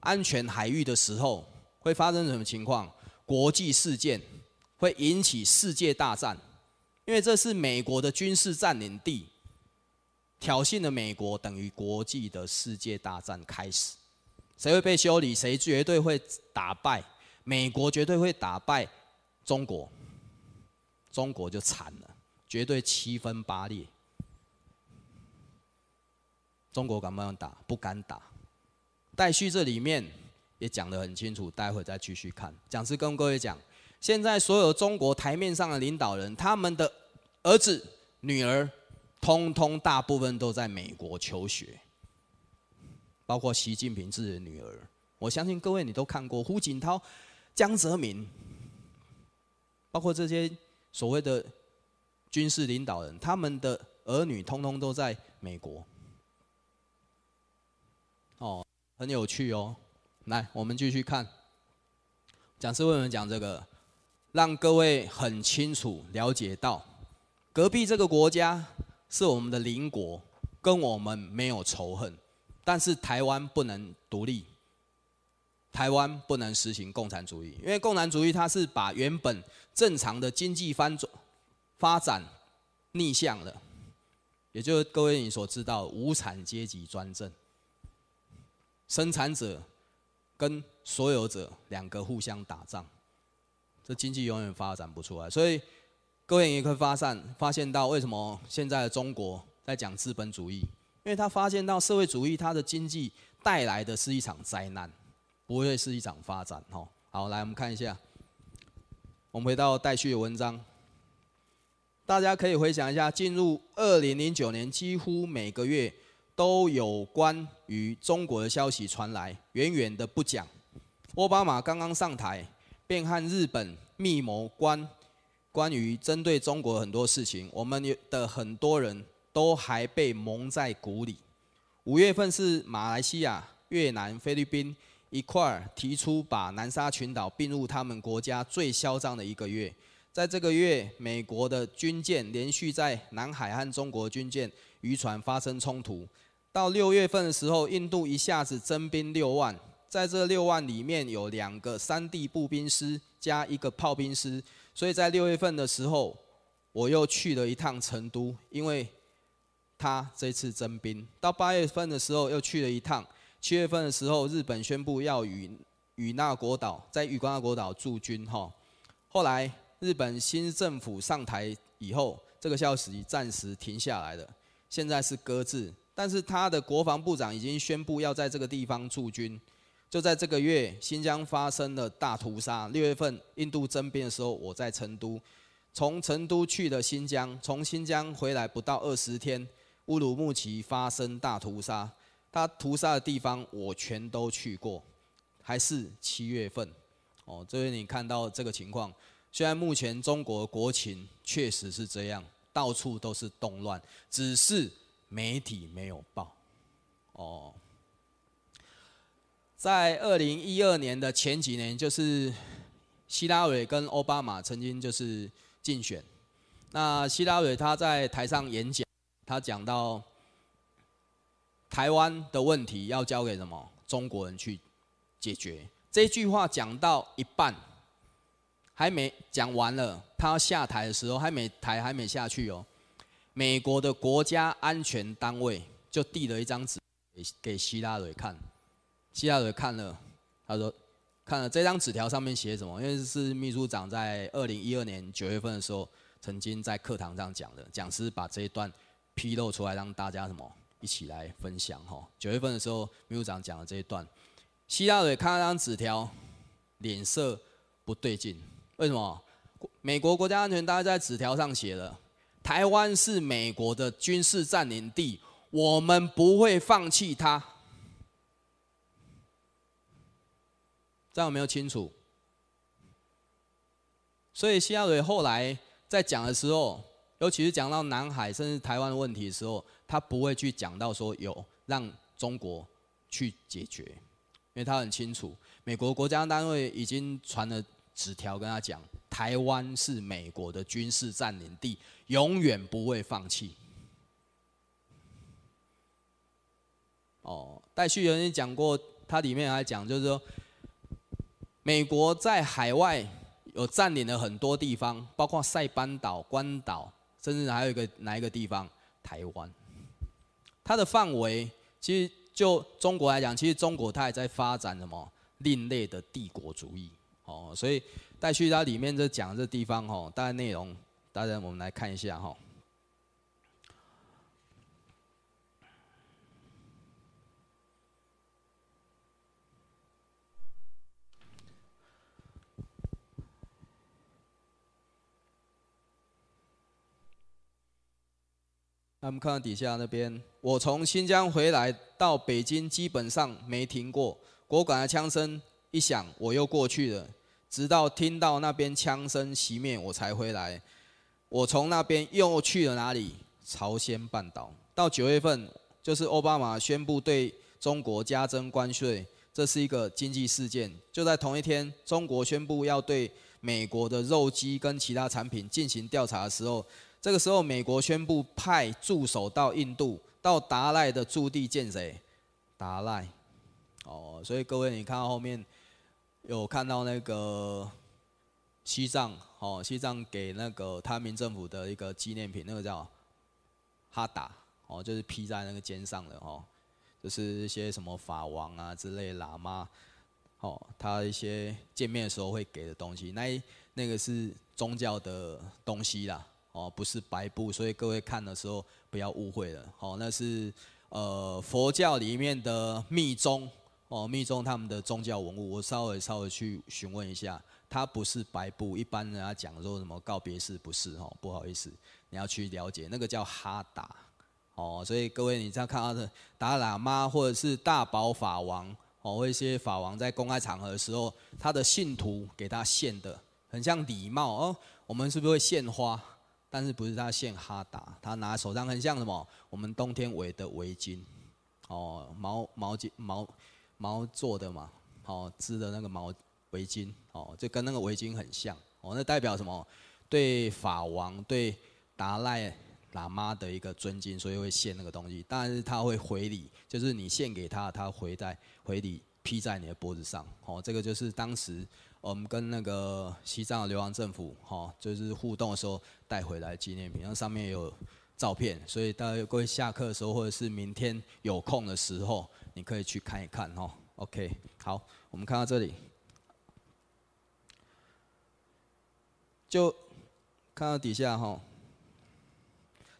安全海域的时候会发生什么情况？国际事件会引起世界大战，因为这是美国的军事占领地，挑衅了美国等于国际的世界大战开始，谁会被修理？谁绝对会打败？美国绝对会打败中国，中国就惨了，绝对七分八裂。中国敢不敢打？不敢打。待续这里面也讲得很清楚，待会再继续看。讲师跟各位讲，现在所有中国台面上的领导人，他们的儿子、女儿，通通大部分都在美国求学，包括习近平自己的女儿。我相信各位你都看过，胡锦涛、江泽民，包括这些所谓的军事领导人，他们的儿女通通都在美国。哦。很有趣哦，来，我们继续看。讲师为我们讲这个，让各位很清楚了解到，隔壁这个国家是我们的邻国，跟我们没有仇恨，但是台湾不能独立，台湾不能实行共产主义，因为共产主义它是把原本正常的经济翻转发展逆向了，也就是各位你所知道，无产阶级专政。生产者跟所有者两个互相打仗，这经济永远发展不出来。所以各位也可以发散发现到，为什么现在的中国在讲资本主义？因为他发现到社会主义它的经济带来的是一场灾难，不会是一场发展。哦，好，来我们看一下，我们回到待续的文章。大家可以回想一下，进入二零零九年，几乎每个月。都有关于中国的消息传来，远远的不讲。奥巴马刚刚上台，便和日本密谋关关于针对中国很多事情，我们的很多人都还被蒙在鼓里。五月份是马来西亚、越南、菲律宾一块儿提出把南沙群岛并入他们国家最嚣张的一个月，在这个月，美国的军舰连续在南海和中国军舰、渔船发生冲突。到六月份的时候，印度一下子征兵六万，在这六万里面有两个山地步兵师加一个炮兵师，所以在六月份的时候，我又去了一趟成都，因为他这次征兵。到八月份的时候又去了一趟，七月份的时候，日本宣布要与与那国岛在与那国岛驻军哈。后来日本新政府上台以后，这个消息暂时停下来了，现在是搁置。但是他的国防部长已经宣布要在这个地方驻军，就在这个月，新疆发生了大屠杀。六月份印度征兵的时候，我在成都，从成都去了新疆，从新疆回来不到二十天，乌鲁木齐发生大屠杀。他屠杀的地方我全都去过，还是七月份。哦，这边你看到这个情况，虽然目前中国国情确实是这样，到处都是动乱，只是。媒体没有报，哦，在二零一二年的前几年，就是希拉蕊跟奥巴马曾经就是竞选。那希拉蕊他在台上演讲，他讲到台湾的问题要交给什么中国人去解决。这句话讲到一半，还没讲完了，他下台的时候还没台还没下去哦。美国的国家安全单位就递了一张纸给给希拉蕊看，希拉蕊看了，他说看了这张纸条上面写什么？因为是秘书长在二零一二年九月份的时候曾经在课堂上讲的，讲师把这一段披露出来让大家什么一起来分享哈。九月份的时候秘书长讲的这一段，希拉蕊看了张纸条，脸色不对劲，为什么？美国国家安全单位在纸条上写的。台湾是美国的军事占领地，我们不会放弃它。这样有没有清楚？所以希亚伟后来在讲的时候，尤其是讲到南海甚至台湾问题的时候，他不会去讲到说有让中国去解决，因为他很清楚美国国家单位已经传了纸条跟他讲。台湾是美国的军事占领地，永远不会放弃。哦，戴旭也讲过，他里面还讲，就是说，美国在海外有占领了很多地方，包括塞班岛、关岛，甚至还有一个哪一个地方，台湾。它的范围其实就中国来讲，其实中国它也在发展什么另类的帝国主义。哦，所以《带去》它里面这讲这地方哦，大概内容，大家我们来看一下哈。那我们看底下那边，我从新疆回来到北京，基本上没停过，国馆的枪声一响，我又过去了。直到听到那边枪声熄灭，我才回来。我从那边又去了哪里？朝鲜半岛。到九月份，就是奥巴马宣布对中国加征关税，这是一个经济事件。就在同一天，中国宣布要对美国的肉鸡跟其他产品进行调查的时候，这个时候美国宣布派驻守到印度，到达赖的驻地见谁？达赖。哦，所以各位，你看到后面。有看到那个西藏哦，西藏给那个他民政府的一个纪念品，那个叫哈达哦，就是披在那个肩上的哦，就是一些什么法王啊之类喇嘛哦，他一些见面的时候会给的东西，那那个是宗教的东西啦哦，不是白布，所以各位看的时候不要误会了哦，那是呃佛教里面的密宗。哦，密宗他们的宗教文物，我稍微稍微去询问一下，它不是白布，一般人家讲说什么告别式不是哦，不好意思，你要去了解，那个叫哈达哦，所以各位你在看到的达喇嘛或者是大宝法王哦，或一些法王在公开场合的时候，他的信徒给他献的，很像礼帽哦，我们是不是会献花？但是不是他献哈达，他拿手上很像什么？我们冬天围的围巾哦，毛毛巾毛。毛做的嘛，哦，织的那个毛围巾，哦，就跟那个围巾很像，哦，那代表什么？对法王、对达赖喇嘛的一个尊敬，所以会献那个东西。但是他会回礼，就是你献给他，他回在回礼披在你的脖子上。哦，这个就是当时我们跟那个西藏的流亡政府，哦，就是互动的时候带回来纪念品，然后上面有照片，所以大家各位下课的时候或者是明天有空的时候。你可以去看一看哦。o k 好，我们看到这里，就看到底下哈，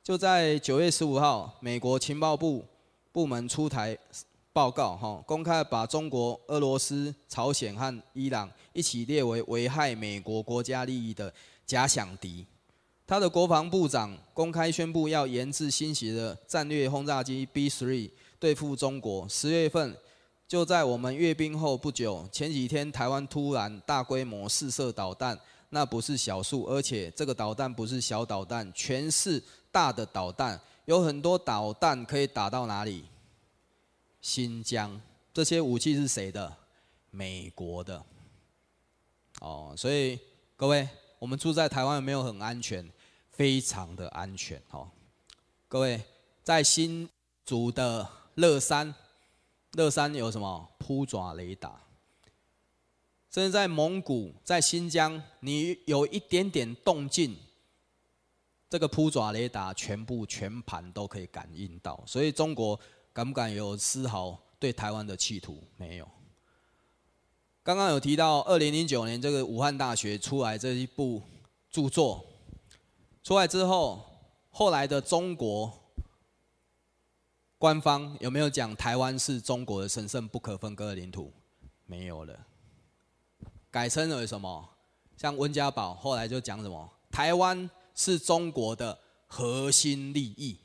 就在九月十五号，美国情报部部门出台报告哈，公开把中国、俄罗斯、朝鲜和伊朗一起列为危害美国国家利益的假想敌。他的国防部长公开宣布要研制新型的战略轰炸机 B 3对付中国，十月份就在我们阅兵后不久，前几天台湾突然大规模试射导弹，那不是小数，而且这个导弹不是小导弹，全是大的导弹，有很多导弹可以打到哪里？新疆，这些武器是谁的？美国的。哦，所以各位，我们住在台湾有没有很安全？非常的安全哦。各位在新竹的。乐山，乐山有什么扑爪雷达？甚至在蒙古、在新疆，你有一点点动静，这个扑爪雷达全部全盘都可以感应到。所以中国敢不敢有丝毫对台湾的企图？没有。刚刚有提到二零零九年这个武汉大学出来这一部著作，出来之后，后来的中国。官方有没有讲台湾是中国的神圣不可分割的领土？没有了，改成为什么？像温家宝后来就讲什么？台湾是中国的核心利益，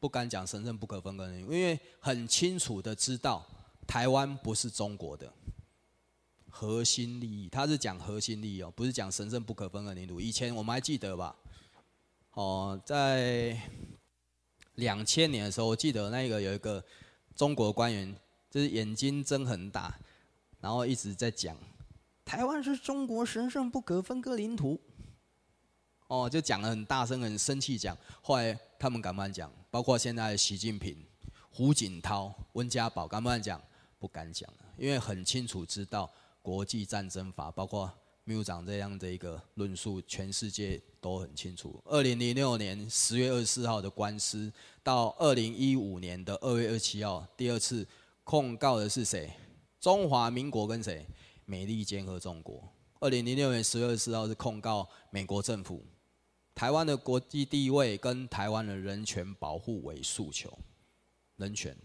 不敢讲神圣不可分割的领土，因为很清楚的知道台湾不是中国的核心利益，他是讲核心利益哦，不是讲神圣不可分割的领土。以前我们还记得吧？哦，在。两千年的时候，我记得那个有一个中国官员，就是眼睛睁很大，然后一直在讲，台湾是中国神圣不可分割领土。哦，就讲了很大声，很生气讲。后来他们敢不敢讲？包括现在习近平、胡锦涛、温家宝，敢不敢讲？不敢讲，因为很清楚知道国际战争法，包括。缪长这样的一个论述，全世界都很清楚。二零零六年十月二十四号的官司，到二零一五年的二月二七号，第二次控告的是谁？中华民国跟谁？美利坚和中国。二零零六年十月二十四号是控告美国政府，台湾的国际地位跟台湾的人权保护为诉求，人权。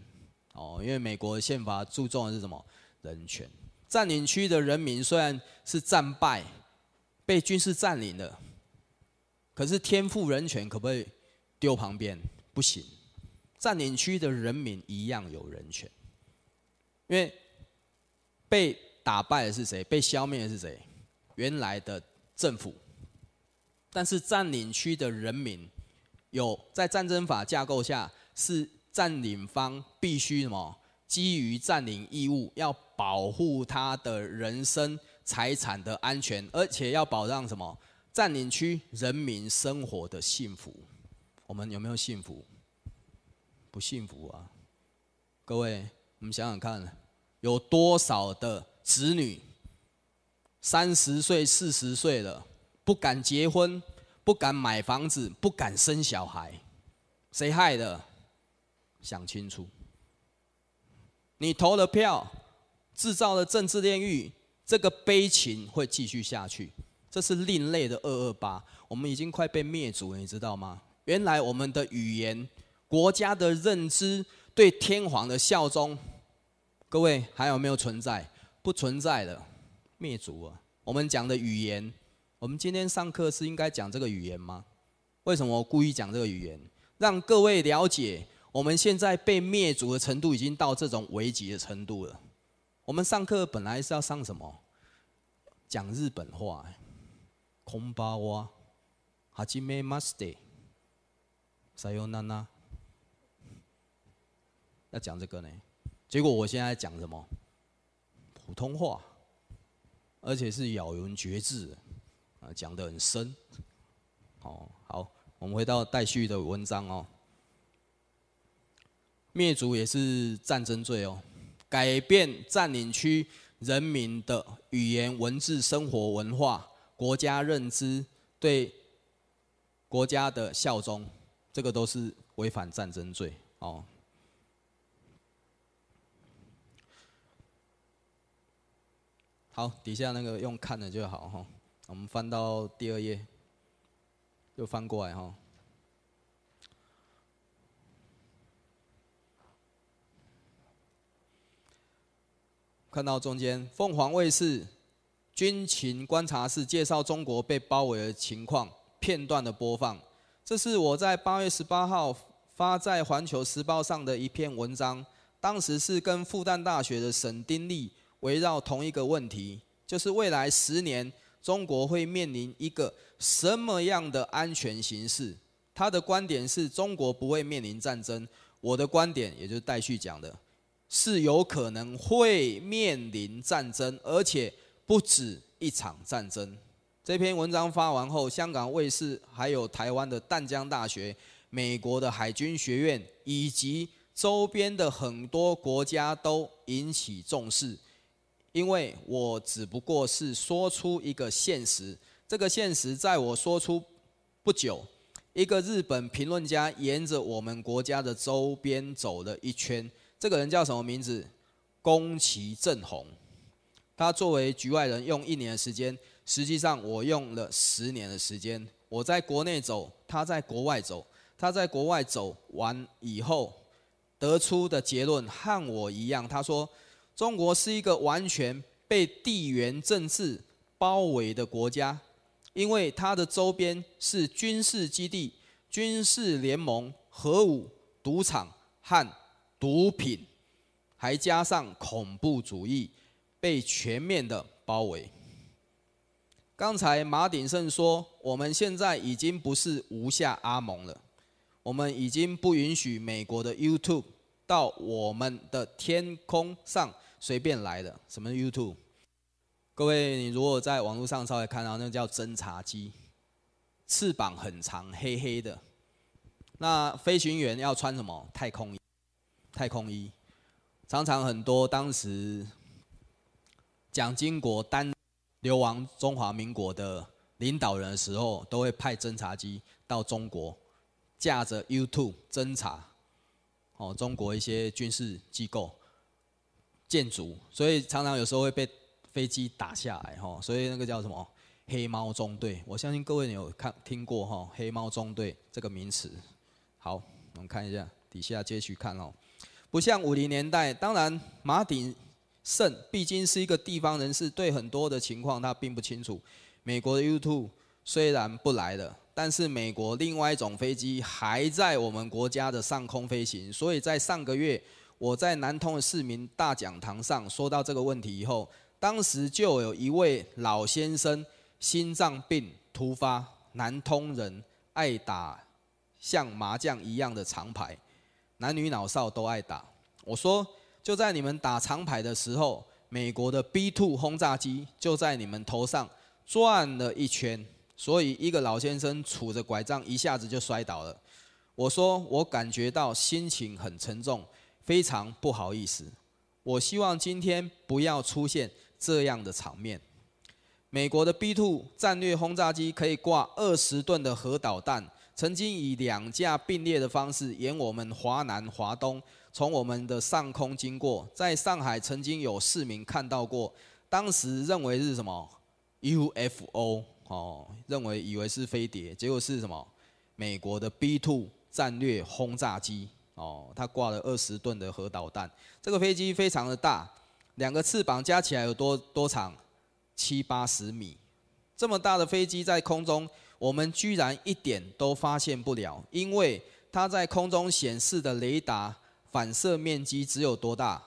哦，因为美国宪法注重的是什么？人权。占领区的人民虽然是战败，被军事占领的，可是天赋人权可不可以丢旁边？不行，占领区的人民一样有人权，因为被打败的是谁？被消灭的是谁？原来的政府。但是占领区的人民有在战争法架构下，是占领方必须什么？基于占领义务，要保护他的人身财产的安全，而且要保障什么？占领区人民生活的幸福。我们有没有幸福？不幸福啊！各位，我们想想看，有多少的子女三十岁、四十岁了，不敢结婚，不敢买房子，不敢生小孩，谁害的？想清楚。你投了票，制造了政治炼狱，这个悲情会继续下去。这是另类的二二八，我们已经快被灭族了，你知道吗？原来我们的语言、国家的认知、对天皇的效忠，各位还有没有存在？不存在的，灭族啊！我们讲的语言，我们今天上课是应该讲这个语言吗？为什么我故意讲这个语言，让各位了解？我们现在被灭族的程度已经到这种危急的程度了。我们上课本来是要上什么？讲日本话，空ん哇，哈基はじ斯まして、さよ要讲这个呢，结果我现在讲什么？普通话，而且是咬文嚼字，啊，讲得很深。哦，好，我们回到待续的文章哦。灭族也是战争罪哦，改变占领区人民的语言、文字、生活、文化、国家认知、对国家的效忠，这个都是违反战争罪哦。好，底下那个用看的就好哈，我们翻到第二页，又翻过来哈。看到中间，凤凰卫视军情观察室介绍中国被包围的情况片段的播放，这是我在八月十八号发在《环球时报》上的一篇文章，当时是跟复旦大学的沈丁立围绕同一个问题，就是未来十年中国会面临一个什么样的安全形势。他的观点是中国不会面临战争，我的观点也就是待续讲的。是有可能会面临战争，而且不止一场战争。这篇文章发完后，香港卫视、还有台湾的淡江大学、美国的海军学院以及周边的很多国家都引起重视，因为我只不过是说出一个现实。这个现实在我说出不久，一个日本评论家沿着我们国家的周边走了一圈。这个人叫什么名字？宫崎正弘。他作为局外人，用一年的时间，实际上我用了十年的时间。我在国内走，他在国外走。他在国外走完以后，得出的结论和我一样。他说：“中国是一个完全被地缘政治包围的国家，因为它的周边是军事基地、军事联盟、核武赌场和。”毒品，还加上恐怖主义，被全面的包围。刚才马鼎盛说，我们现在已经不是无下阿蒙了，我们已经不允许美国的 YouTube 到我们的天空上随便来的。什么 YouTube？各位，你如果在网络上稍微看到，那叫侦察机，翅膀很长，黑黑的。那飞行员要穿什么？太空衣。太空一，常常很多当时蒋经国单流亡中华民国的领导人的时候，都会派侦察机到中国，架着 u two 侦查，哦，中国一些军事机构建筑，所以常常有时候会被飞机打下来，哈，所以那个叫什么黑猫中队？我相信各位有看听过哈，黑猫中队这个名词。好，我们看一下底下接续看哦。不像五零年代，当然马鼎盛毕竟是一个地方人士，对很多的情况他并不清楚。美国的 YouTube 虽然不来了，但是美国另外一种飞机还在我们国家的上空飞行。所以在上个月，我在南通的市民大讲堂上说到这个问题以后，当时就有一位老先生心脏病突发。南通人爱打像麻将一样的长牌。男女老少都爱打。我说，就在你们打长牌的时候，美国的 B2 轰炸机就在你们头上转了一圈，所以一个老先生杵着拐杖一下子就摔倒了。我说，我感觉到心情很沉重，非常不好意思。我希望今天不要出现这样的场面。美国的 B2 战略轰炸机可以挂二十吨的核导弹。曾经以两架并列的方式，沿我们华南、华东，从我们的上空经过。在上海，曾经有市民看到过，当时认为是什么 UFO 哦，认为以为是飞碟，结果是什么美国的 B2 战略轰炸机哦，它挂了二十吨的核导弹。这个飞机非常的大，两个翅膀加起来有多多长？七八十米，这么大的飞机在空中。我们居然一点都发现不了，因为它在空中显示的雷达反射面积只有多大？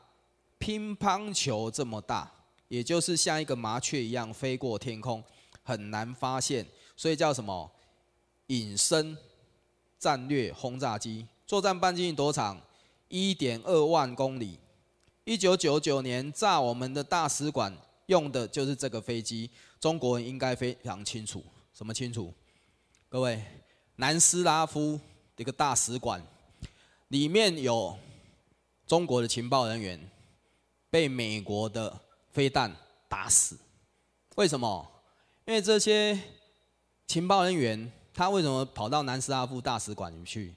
乒乓球这么大，也就是像一个麻雀一样飞过天空，很难发现，所以叫什么隐身战略轰炸机？作战半径多长？一点二万公里。一九九九年炸我们的大使馆用的就是这个飞机，中国人应该非常清楚，什么清楚？各位，南斯拉夫这个大使馆里面有中国的情报人员被美国的飞弹打死。为什么？因为这些情报人员，他为什么跑到南斯拉夫大使馆里去？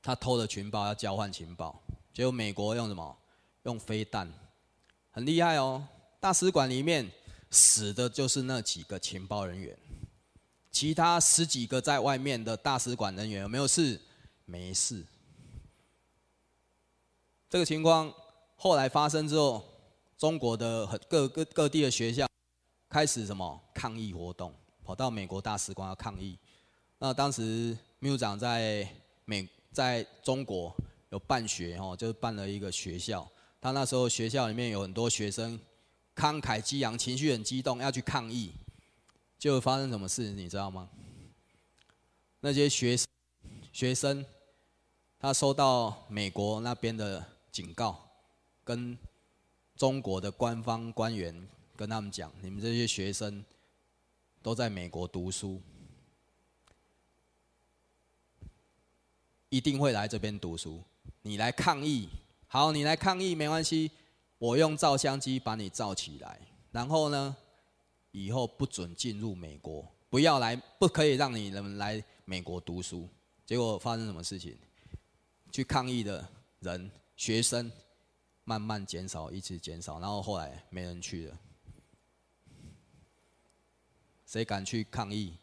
他偷了情报要交换情报，结果美国用什么？用飞弹，很厉害哦。大使馆里面死的就是那几个情报人员。其他十几个在外面的大使馆人员有没有事？没事。这个情况后来发生之后，中国的各各各地的学校开始什么抗议活动，跑到美国大使馆要抗议。那当时秘书长在美在中国有办学哦，就是办了一个学校。他那时候学校里面有很多学生慷慨激昂，情绪很激动，要去抗议。就发生什么事，你知道吗？那些学学生，他收到美国那边的警告，跟中国的官方官员跟他们讲：你们这些学生都在美国读书，一定会来这边读书。你来抗议，好，你来抗议没关系，我用照相机把你照起来，然后呢？以后不准进入美国，不要来，不可以让你人们来美国读书。结果发生什么事情？去抗议的人、学生，慢慢减少，一直减少，然后后来没人去了。谁敢去抗议？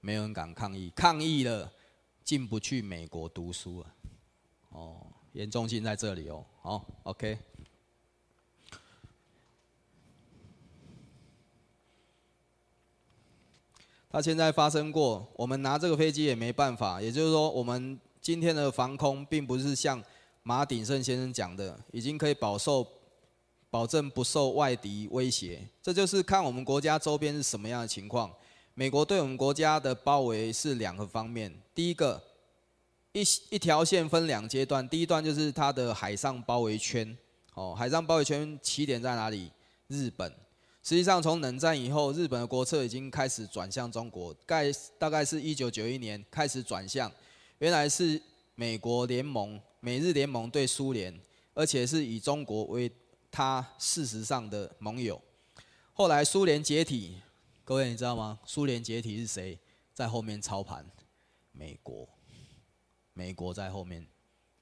没有人敢抗议。抗议了，进不去美国读书了。哦，严重性在这里哦。好，OK。它现在发生过，我们拿这个飞机也没办法。也就是说，我们今天的防空并不是像马鼎盛先生讲的，已经可以保受、保证不受外敌威胁。这就是看我们国家周边是什么样的情况。美国对我们国家的包围是两个方面，第一个一一条线分两阶段，第一段就是它的海上包围圈。哦，海上包围圈起点在哪里？日本。实际上，从冷战以后，日本的国策已经开始转向中国。概大概是一九九一年开始转向，原来是美国联盟、美日联盟对苏联，而且是以中国为他事实上的盟友。后来苏联解体，各位你知道吗？苏联解体是谁在后面操盘？美国，美国在后面。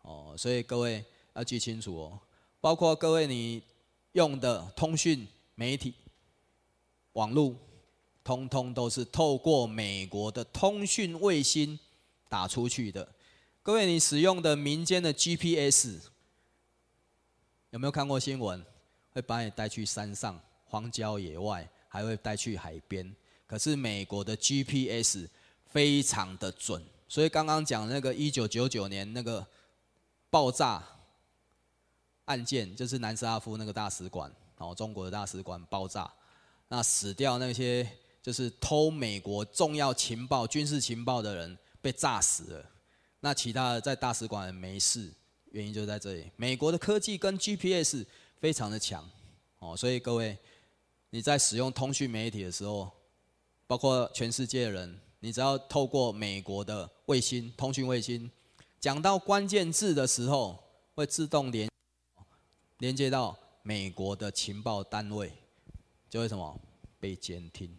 哦，所以各位要记清楚哦。包括各位你用的通讯媒体。网络通通都是透过美国的通讯卫星打出去的。各位，你使用的民间的 GPS 有没有看过新闻？会把你带去山上、荒郊野外，还会带去海边。可是美国的 GPS 非常的准，所以刚刚讲那个一九九九年那个爆炸案件，就是南斯拉夫那个大使馆，哦，中国的大使馆爆炸。那死掉那些就是偷美国重要情报、军事情报的人被炸死了。那其他的在大使馆没事，原因就在这里。美国的科技跟 GPS 非常的强，哦，所以各位你在使用通讯媒体的时候，包括全世界的人，你只要透过美国的卫星、通讯卫星，讲到关键字的时候，会自动连连接到美国的情报单位。因为什么？被监听。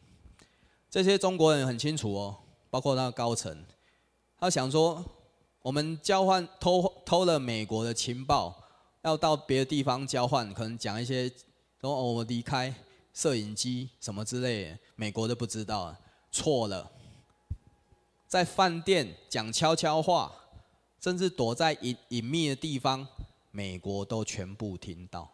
这些中国人很清楚哦，包括那个高层，他想说，我们交换偷偷了美国的情报，要到别的地方交换，可能讲一些，说我们离开，摄影机什么之类，美国都不知道。错了，在饭店讲悄悄话，甚至躲在隐隐秘的地方，美国都全部听到。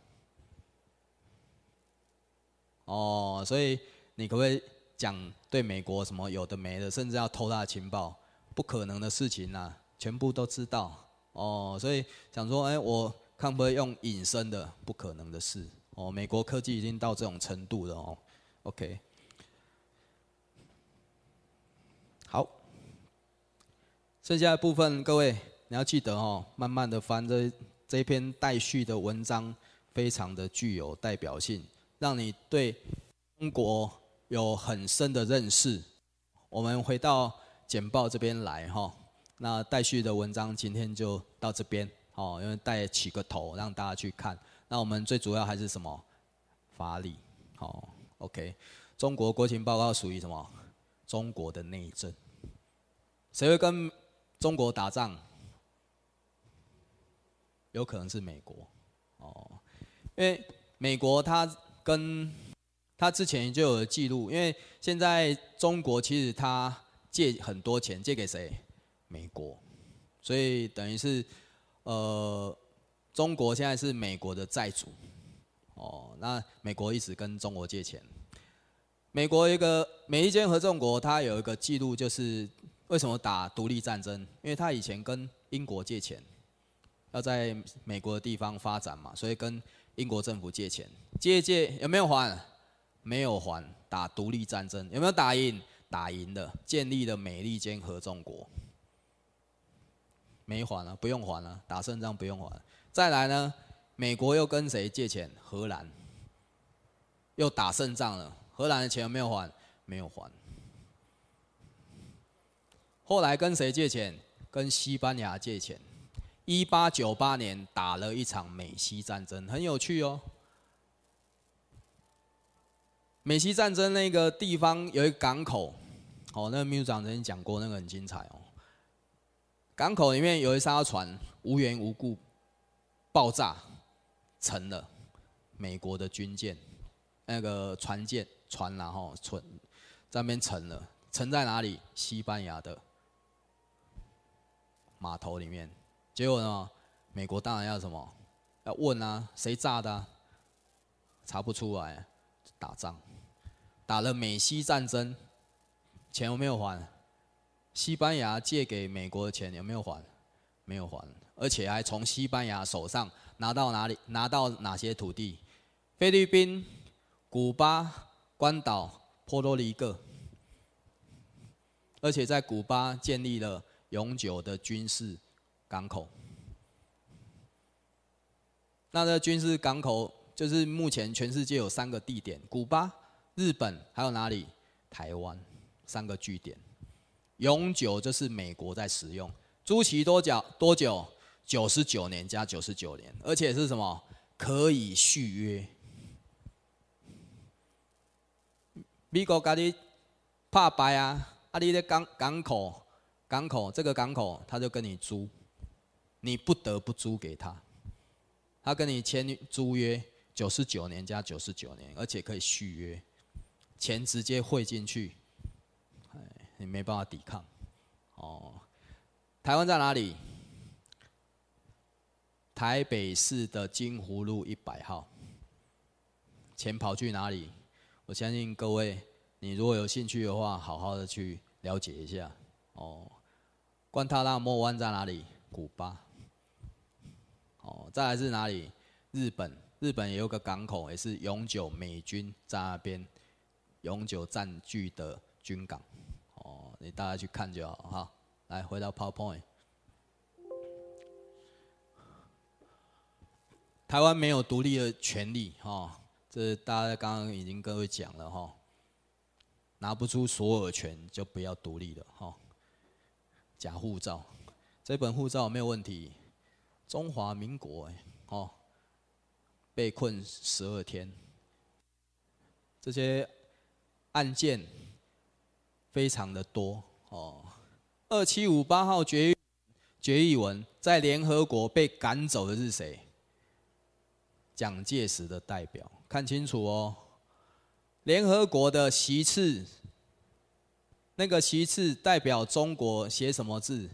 哦，所以你可不可以讲对美国什么有的没的，甚至要偷他的情报，不可能的事情啊，全部都知道。哦，所以想说，哎，我看不会用隐身的，不可能的事。哦，美国科技已经到这种程度了哦。OK，好，剩下的部分各位你要记得哦，慢慢的翻这这篇待续的文章，非常的具有代表性。让你对中国有很深的认识。我们回到简报这边来哈。那待续的文章今天就到这边哦，因为带起个头让大家去看。那我们最主要还是什么发力？好，OK。中国国情报告属于什么？中国的内政。谁会跟中国打仗？有可能是美国哦，因为美国它。跟他之前就有记录，因为现在中国其实他借很多钱借给谁？美国，所以等于是，呃，中国现在是美国的债主，哦，那美国一直跟中国借钱。美国一个美利坚合众国，它有一个记录，就是为什么打独立战争？因为他以前跟英国借钱，要在美国的地方发展嘛，所以跟。英国政府借钱，借借有没有还？没有还，打独立战争有没有打赢？打赢的，建立了美利坚合众国，没还了，不用还了，打胜仗不用还。再来呢？美国又跟谁借钱？荷兰，又打胜仗了，荷兰的钱有没有还？没有还。后来跟谁借钱？跟西班牙借钱。一八九八年打了一场美西战争，很有趣哦。美西战争那个地方有一个港口，哦，那个秘书长曾经讲过，那个很精彩哦。港口里面有一艘船，无缘无故爆炸沉了，美国的军舰，那个船舰船然后沉，那边沉了，沉在哪里？西班牙的码头里面。结果呢？美国当然要什么？要问啊，谁炸的？查不出来，打仗，打了美西战争，钱有没有还？西班牙借给美国的钱有没有还？没有还，而且还从西班牙手上拿到哪里？拿到哪些土地？菲律宾、古巴、关岛、波多黎各，而且在古巴建立了永久的军事。港口，那的军事港口就是目前全世界有三个地点：古巴、日本，还有哪里？台湾三个据点。永久就是美国在使用，租期多久？多久？九十九年加九十九年，而且是什么？可以续约。美国家的怕白啊，阿里的港港口港口这个港口他就跟你租。你不得不租给他，他跟你签租约九十九年加九十九年，而且可以续约，钱直接汇进去，哎，你没办法抵抗。哦，台湾在哪里？台北市的金湖路一百号。钱跑去哪里？我相信各位，你如果有兴趣的话，好好的去了解一下。哦，关塔那摩湾在哪里？古巴。再来是哪里？日本，日本也有个港口，也是永久美军在那边永久占据的军港。哦，你大家去看就好哈。来，回到 PowerPoint。台湾没有独立的权利哈，这大家刚刚已经各位讲了哈，拿不出所有权就不要独立了哈。假护照，这本护照没有问题。中华民国哦，被困十二天，这些案件非常的多哦。二七五八号决议决议文在联合国被赶走的是谁？蒋介石的代表，看清楚哦。联合国的旗帜，那个旗帜代表中国写什么字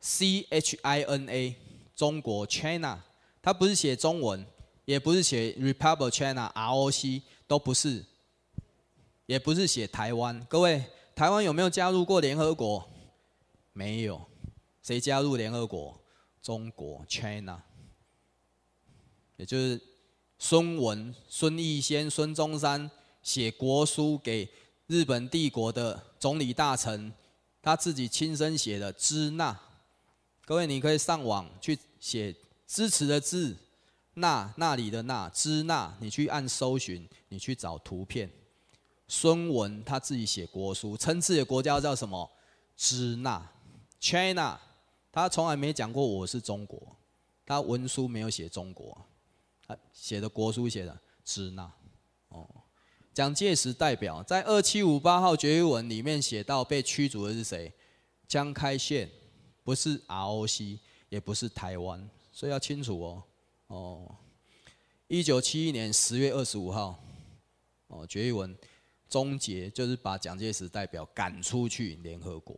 ？C H I N A。中国 China，他不是写中文，也不是写 Republic China ROC，都不是，也不是写台湾。各位，台湾有没有加入过联合国？没有。谁加入联合国？中国 China，也就是孙文、孙逸仙、孙中山写国书给日本帝国的总理大臣，他自己亲身写的支那。各位，你可以上网去写支持的字，那那里的那支那，你去按搜寻，你去找图片。孙文他自己写国书，称自己的国家叫什么？支那，China。他从来没讲过我是中国，他文书没有写中国，他写的国书写的支那。哦，蒋介石代表在二七五八号决议文里面写到，被驱逐的是谁？江开宪。不是 ROC，也不是台湾，所以要清楚哦。哦，一九七一年十月二十五号，哦决议文，终结就是把蒋介石代表赶出去联合国。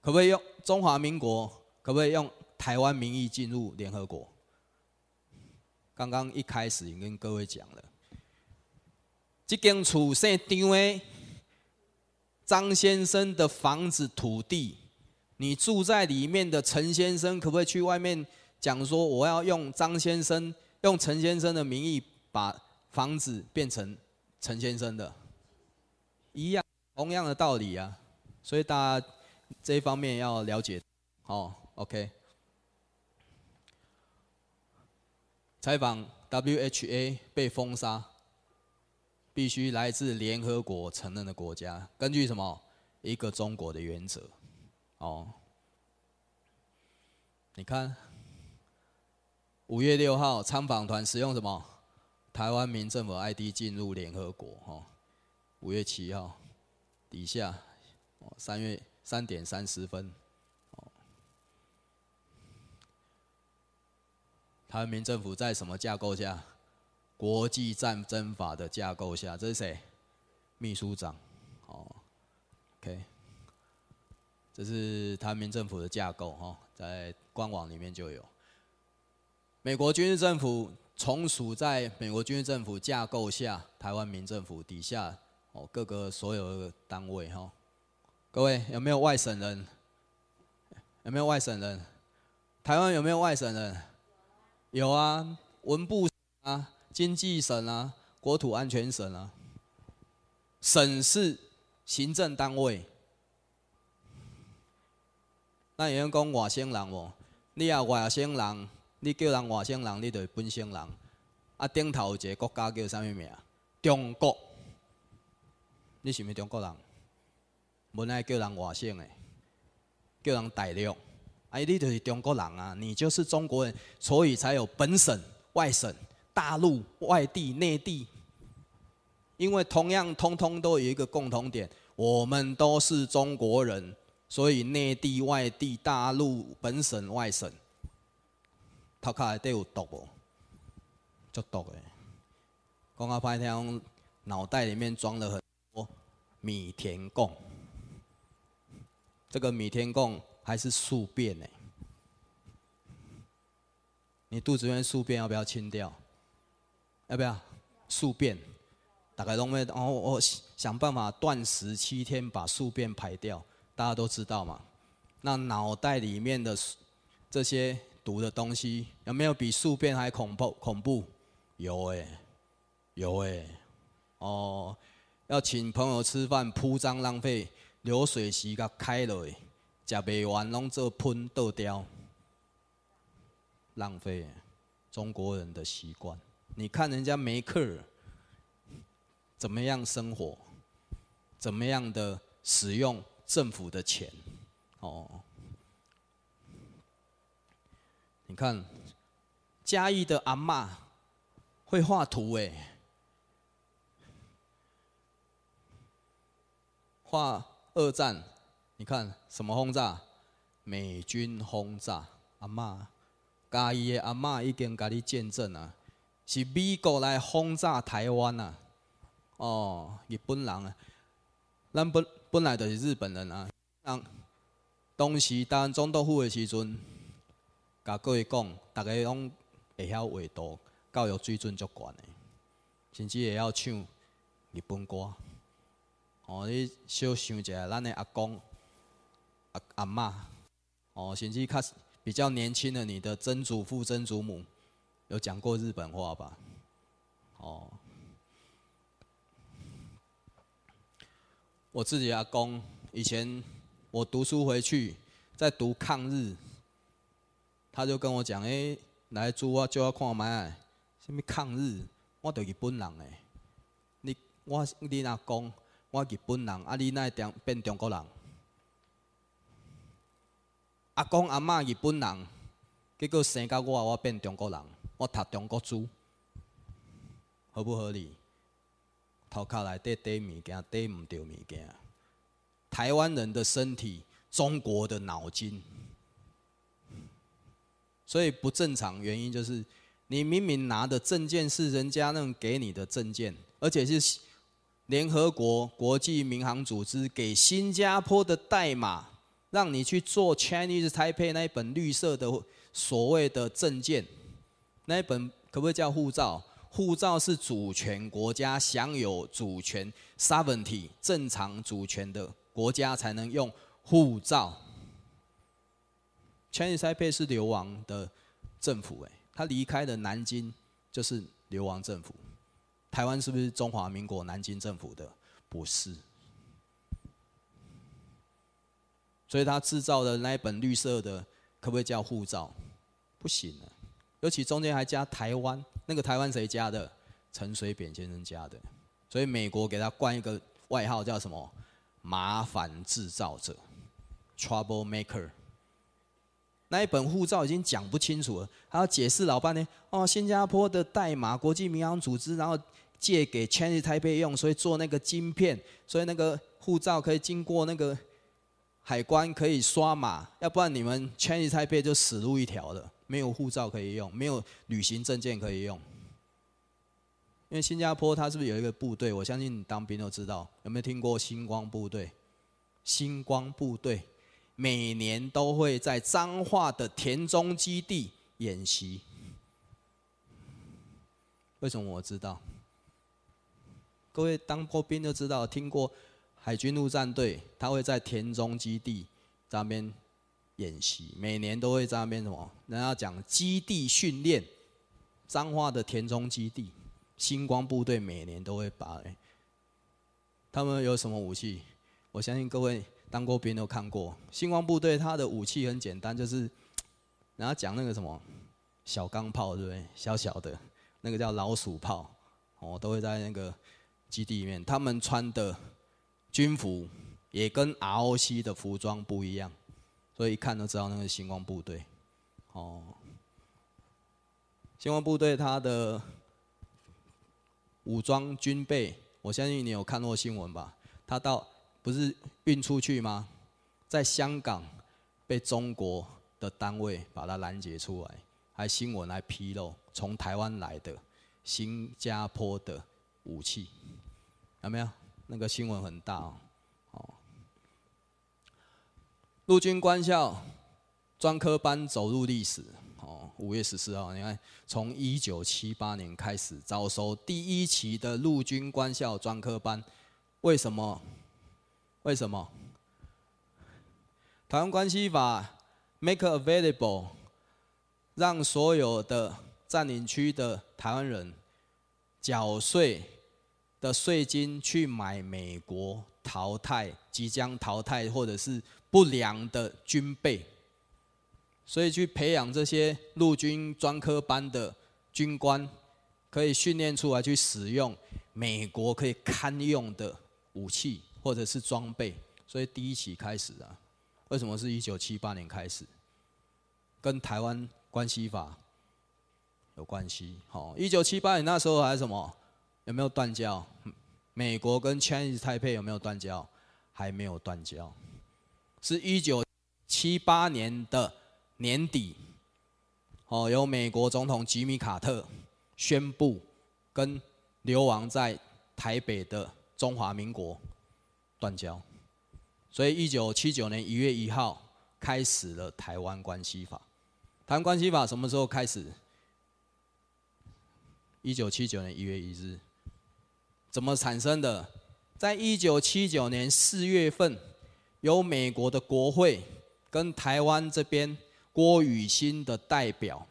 可不可以用中华民国？可不可以用台湾名义进入联合国？刚刚一开始已经跟各位讲了，这间厝是张为张先生的房子土地。你住在里面的陈先生，可不可以去外面讲说，我要用张先生、用陈先生的名义，把房子变成陈先生的，一样同样的道理啊。所以大家这一方面要了解，好，OK。采访 WHA 被封杀，必须来自联合国承认的国家，根据什么？一个中国的原则。哦，你看，五月六号参访团使用什么？台湾民政府 ID 进入联合国哈。五月七号底下，哦，三月三点三十分，哦，台湾民政府在什么架构下？国际战争法的架构下，这是谁？秘书长，哦，OK。这是台湾政府的架构哈，在官网里面就有。美国军事政府从属在美国军事政府架构下，台湾民政府底下哦，各个所有单位哈。各位有没有外省人？有没有外省人？台湾有没有外省人？有啊，文部啊，经济省啊，国土安全省啊，省是行政单位。那会用讲外省人无？你啊外省人，你叫人外省人，你就是本省人。啊，顶头有一个国家叫什么名？中国。你是毋是中国人？无来叫人外省的，叫人大陆。啊，你就是中国人啊，你就是中国人，所以才有本省、外省、大陆、外地、内地。因为同样通通都有一个共同点，我们都是中国人。所以，内地、外地、大陆、本省、外省，头壳里都有毒哦，足毒的。刚刚潘天勇脑袋里面装了很多米田共，这个米田共还是宿便呢？你肚子里面宿便要不要清掉？要不要？宿便大概拢要，我我想办法断食七天，把宿便排掉。大家都知道嘛，那脑袋里面的这些毒的东西，有没有比宿便还恐怖？恐怖有哎，有哎，哦，要请朋友吃饭，铺张浪费，流水席噶开了，食不完弄做喷豆雕，浪费中国人的习惯。你看人家克尔怎么样生活？怎么样的使用？政府的钱，哦，你看嘉义的阿妈会画图哎，画二战，你看什么轰炸？美军轰炸阿妈，嘉义的阿妈已经甲你见证了，是美国来轰炸台湾呐，哦，日本人啊咱 u 本来就是日本人啊！当当时当总统府的时阵，甲各位讲，大家拢会晓画图，教育水准足悬的，甚至也要唱日本歌。哦，你小想一下，咱的阿公、阿阿嬷，哦，甚至开始比较年轻的你的曾祖父、曾祖母，有讲过日本话吧？哦。我自己阿公以前我读书回去在读抗日，他就跟我讲：，哎，来租啊，叫我看麦，什么抗日，我就日本人诶。你我你阿公，我日本人，啊你那点变中国人，阿公阿嬷日本人，结果生到我，我变中国人，我读中国书，合不合理？头壳内得得物件，得唔到物件。台湾人的身体，中国的脑筋，所以不正常。原因就是，你明明拿的证件是人家那给你的证件，而且是联合国国际民航组织给新加坡的代码，让你去做 Chinese Taipei 那一本绿色的所谓的证件，那一本可不可以叫护照？护照是主权国家享有主权，seventy 正常主权的国家才能用护照。钱尼塞佩是流亡的政府，诶，他离开了南京就是流亡政府。台湾是不是中华民国南京政府的？不是。所以他制造的那一本绿色的，可不可以叫护照？不行啊。尤其中间还加台湾，那个台湾谁加的？陈水扁先生加的，所以美国给他冠一个外号叫什么？麻烦制造者 （Trouble Maker）。那一本护照已经讲不清楚了，还要解释老半天。哦，新加坡的代码，国际民航组织，然后借给 Change Tai i 用，所以做那个晶片，所以那个护照可以经过那个海关可以刷码，要不然你们 Change Tai 就死路一条了。没有护照可以用，没有旅行证件可以用，因为新加坡它是不是有一个部队？我相信当兵都知道，有没有听过星光部队？星光部队每年都会在彰化的田中基地演习。为什么我知道？各位当过兵都知道，听过海军陆战队，他会在田中基地上边。演习每年都会在那边什么？人家讲基地训练，脏话的填充基地。星光部队每年都会把他们有什么武器？我相信各位当过兵都看过。星光部队他的武器很简单，就是人家讲那个什么小钢炮，对不对？小小的那个叫老鼠炮，我都会在那个基地里面。他们穿的军服也跟 ROC 的服装不一样。所以一看都知道那个星光部队，哦，星光部队它的武装军备，我相信你有看过新闻吧？它到不是运出去吗？在香港被中国的单位把它拦截出来，还新闻来披露从台湾来的新加坡的武器，有没有？那个新闻很大哦。陆军官校专科班走入历史。哦，五月十四号，你看，从一九七八年开始招收第一期的陆军官校专科班，为什么？为什么？台湾关系法 make available，让所有的占领区的台湾人缴税的税金去买美国淘汰、即将淘汰或者是。不良的军备，所以去培养这些陆军专科班的军官，可以训练出来去使用美国可以堪用的武器或者是装备。所以第一期开始啊，为什么是一九七八年开始？跟台湾关系法有关系。好，一九七八年那时候还是什么？有没有断交？美国跟 c h i n s e Taipei 有没有断交？还没有断交。是一九七八年的年底，哦，由美国总统吉米·卡特宣布跟流亡在台北的中华民国断交，所以一九七九年一月一号开始了台湾关系法。台湾关系法什么时候开始？一九七九年一月一日。怎么产生的？在一九七九年四月份。由美国的国会跟台湾这边郭雨欣的代表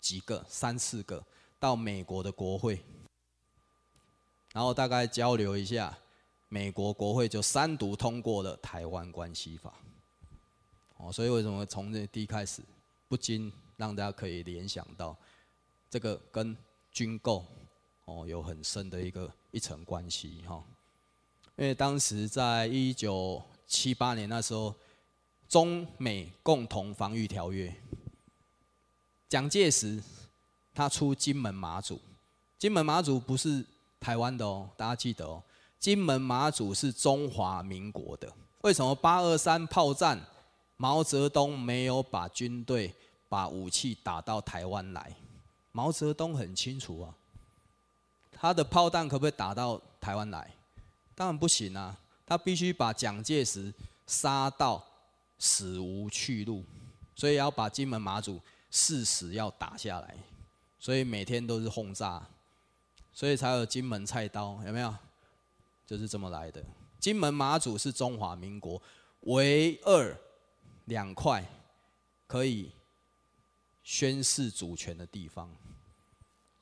几个三四个到美国的国会，然后大概交流一下，美国国会就三读通过了《台湾关系法》哦，所以为什么从这第一开始不禁让大家可以联想到这个跟军购哦有很深的一个一层关系哈，因为当时在一九。七八年那时候，中美共同防御条约。蒋介石他出金门马祖，金门马祖不是台湾的哦，大家记得哦，金门马祖是中华民国的。为什么八二三炮战，毛泽东没有把军队、把武器打到台湾来？毛泽东很清楚啊，他的炮弹可不可以打到台湾来？当然不行啊。他必须把蒋介石杀到死无去路，所以要把金门马祖誓死要打下来，所以每天都是轰炸，所以才有金门菜刀，有没有？就是这么来的。金门马祖是中华民国唯二两块可以宣示主权的地方，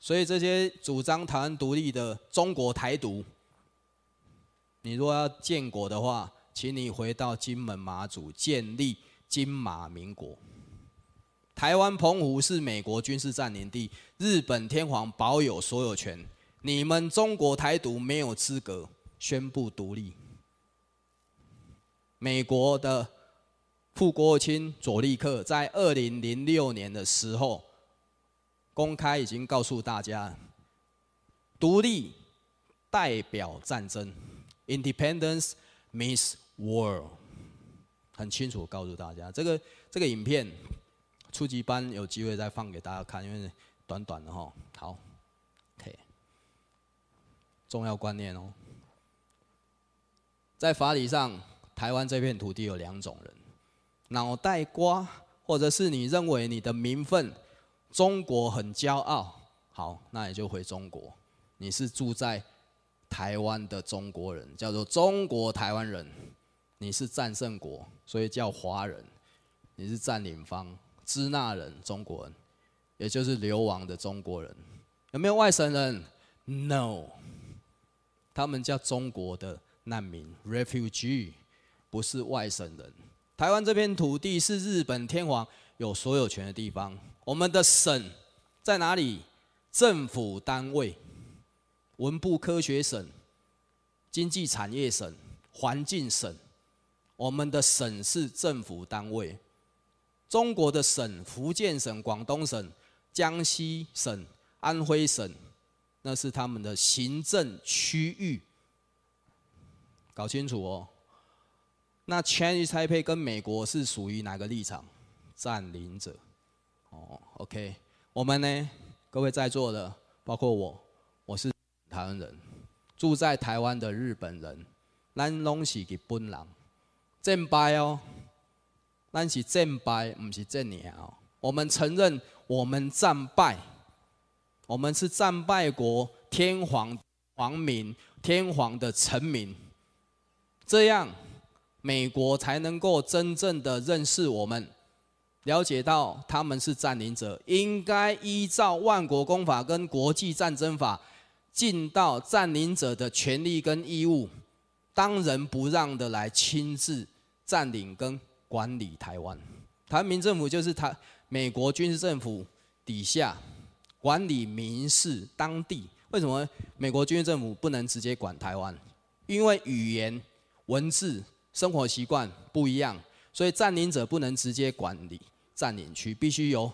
所以这些主张台湾独立的中国台独。你若要建国的话，请你回到金门、马祖建立金马民国。台湾、澎湖是美国军事占领地，日本天皇保有所有权，你们中国台独没有资格宣布独立。美国的副国务卿佐利克在二零零六年的时候，公开已经告诉大家，独立代表战争。Independence means w o r l d 很清楚告诉大家，这个这个影片初级班有机会再放给大家看，因为短短的哈。好，OK。重要观念哦，在法理上，台湾这片土地有两种人：脑袋瓜，或者是你认为你的名分，中国很骄傲。好，那你就回中国，你是住在。台湾的中国人叫做中国台湾人，你是战胜国，所以叫华人；你是占领方，支那人、中国人，也就是流亡的中国人。有没有外省人？No。他们叫中国的难民 （refugee），不是外省人。台湾这片土地是日本天皇有所有权的地方。我们的省在哪里？政府单位。文部科学省、经济产业省、环境省，我们的省是政府单位。中国的省，福建省、广东省、江西省、安徽省，那是他们的行政区域。搞清楚哦。那 Chinese Taipei 跟美国是属于哪个立场？占领者。哦，OK。我们呢？各位在座的，包括我，我是。台湾人住在台湾的日本人，咱拢是日本人，正白哦，咱是正白，唔是战鸟。我们承认我们战败，我们是战败国。天皇皇民，天皇的臣民，这样美国才能够真正的认识我们，了解到他们是占领者，应该依照万国公法跟国际战争法。尽到占领者的权利跟义务，当仁不让的来亲自占领跟管理台湾。台湾民政府就是台美国军事政府底下管理民事当地。为什么美国军事政府不能直接管台湾？因为语言、文字、生活习惯不一样，所以占领者不能直接管理占领区，必须由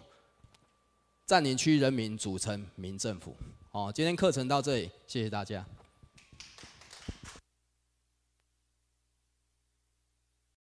占领区人民组成民政府。好，今天课程到这里，谢谢大家。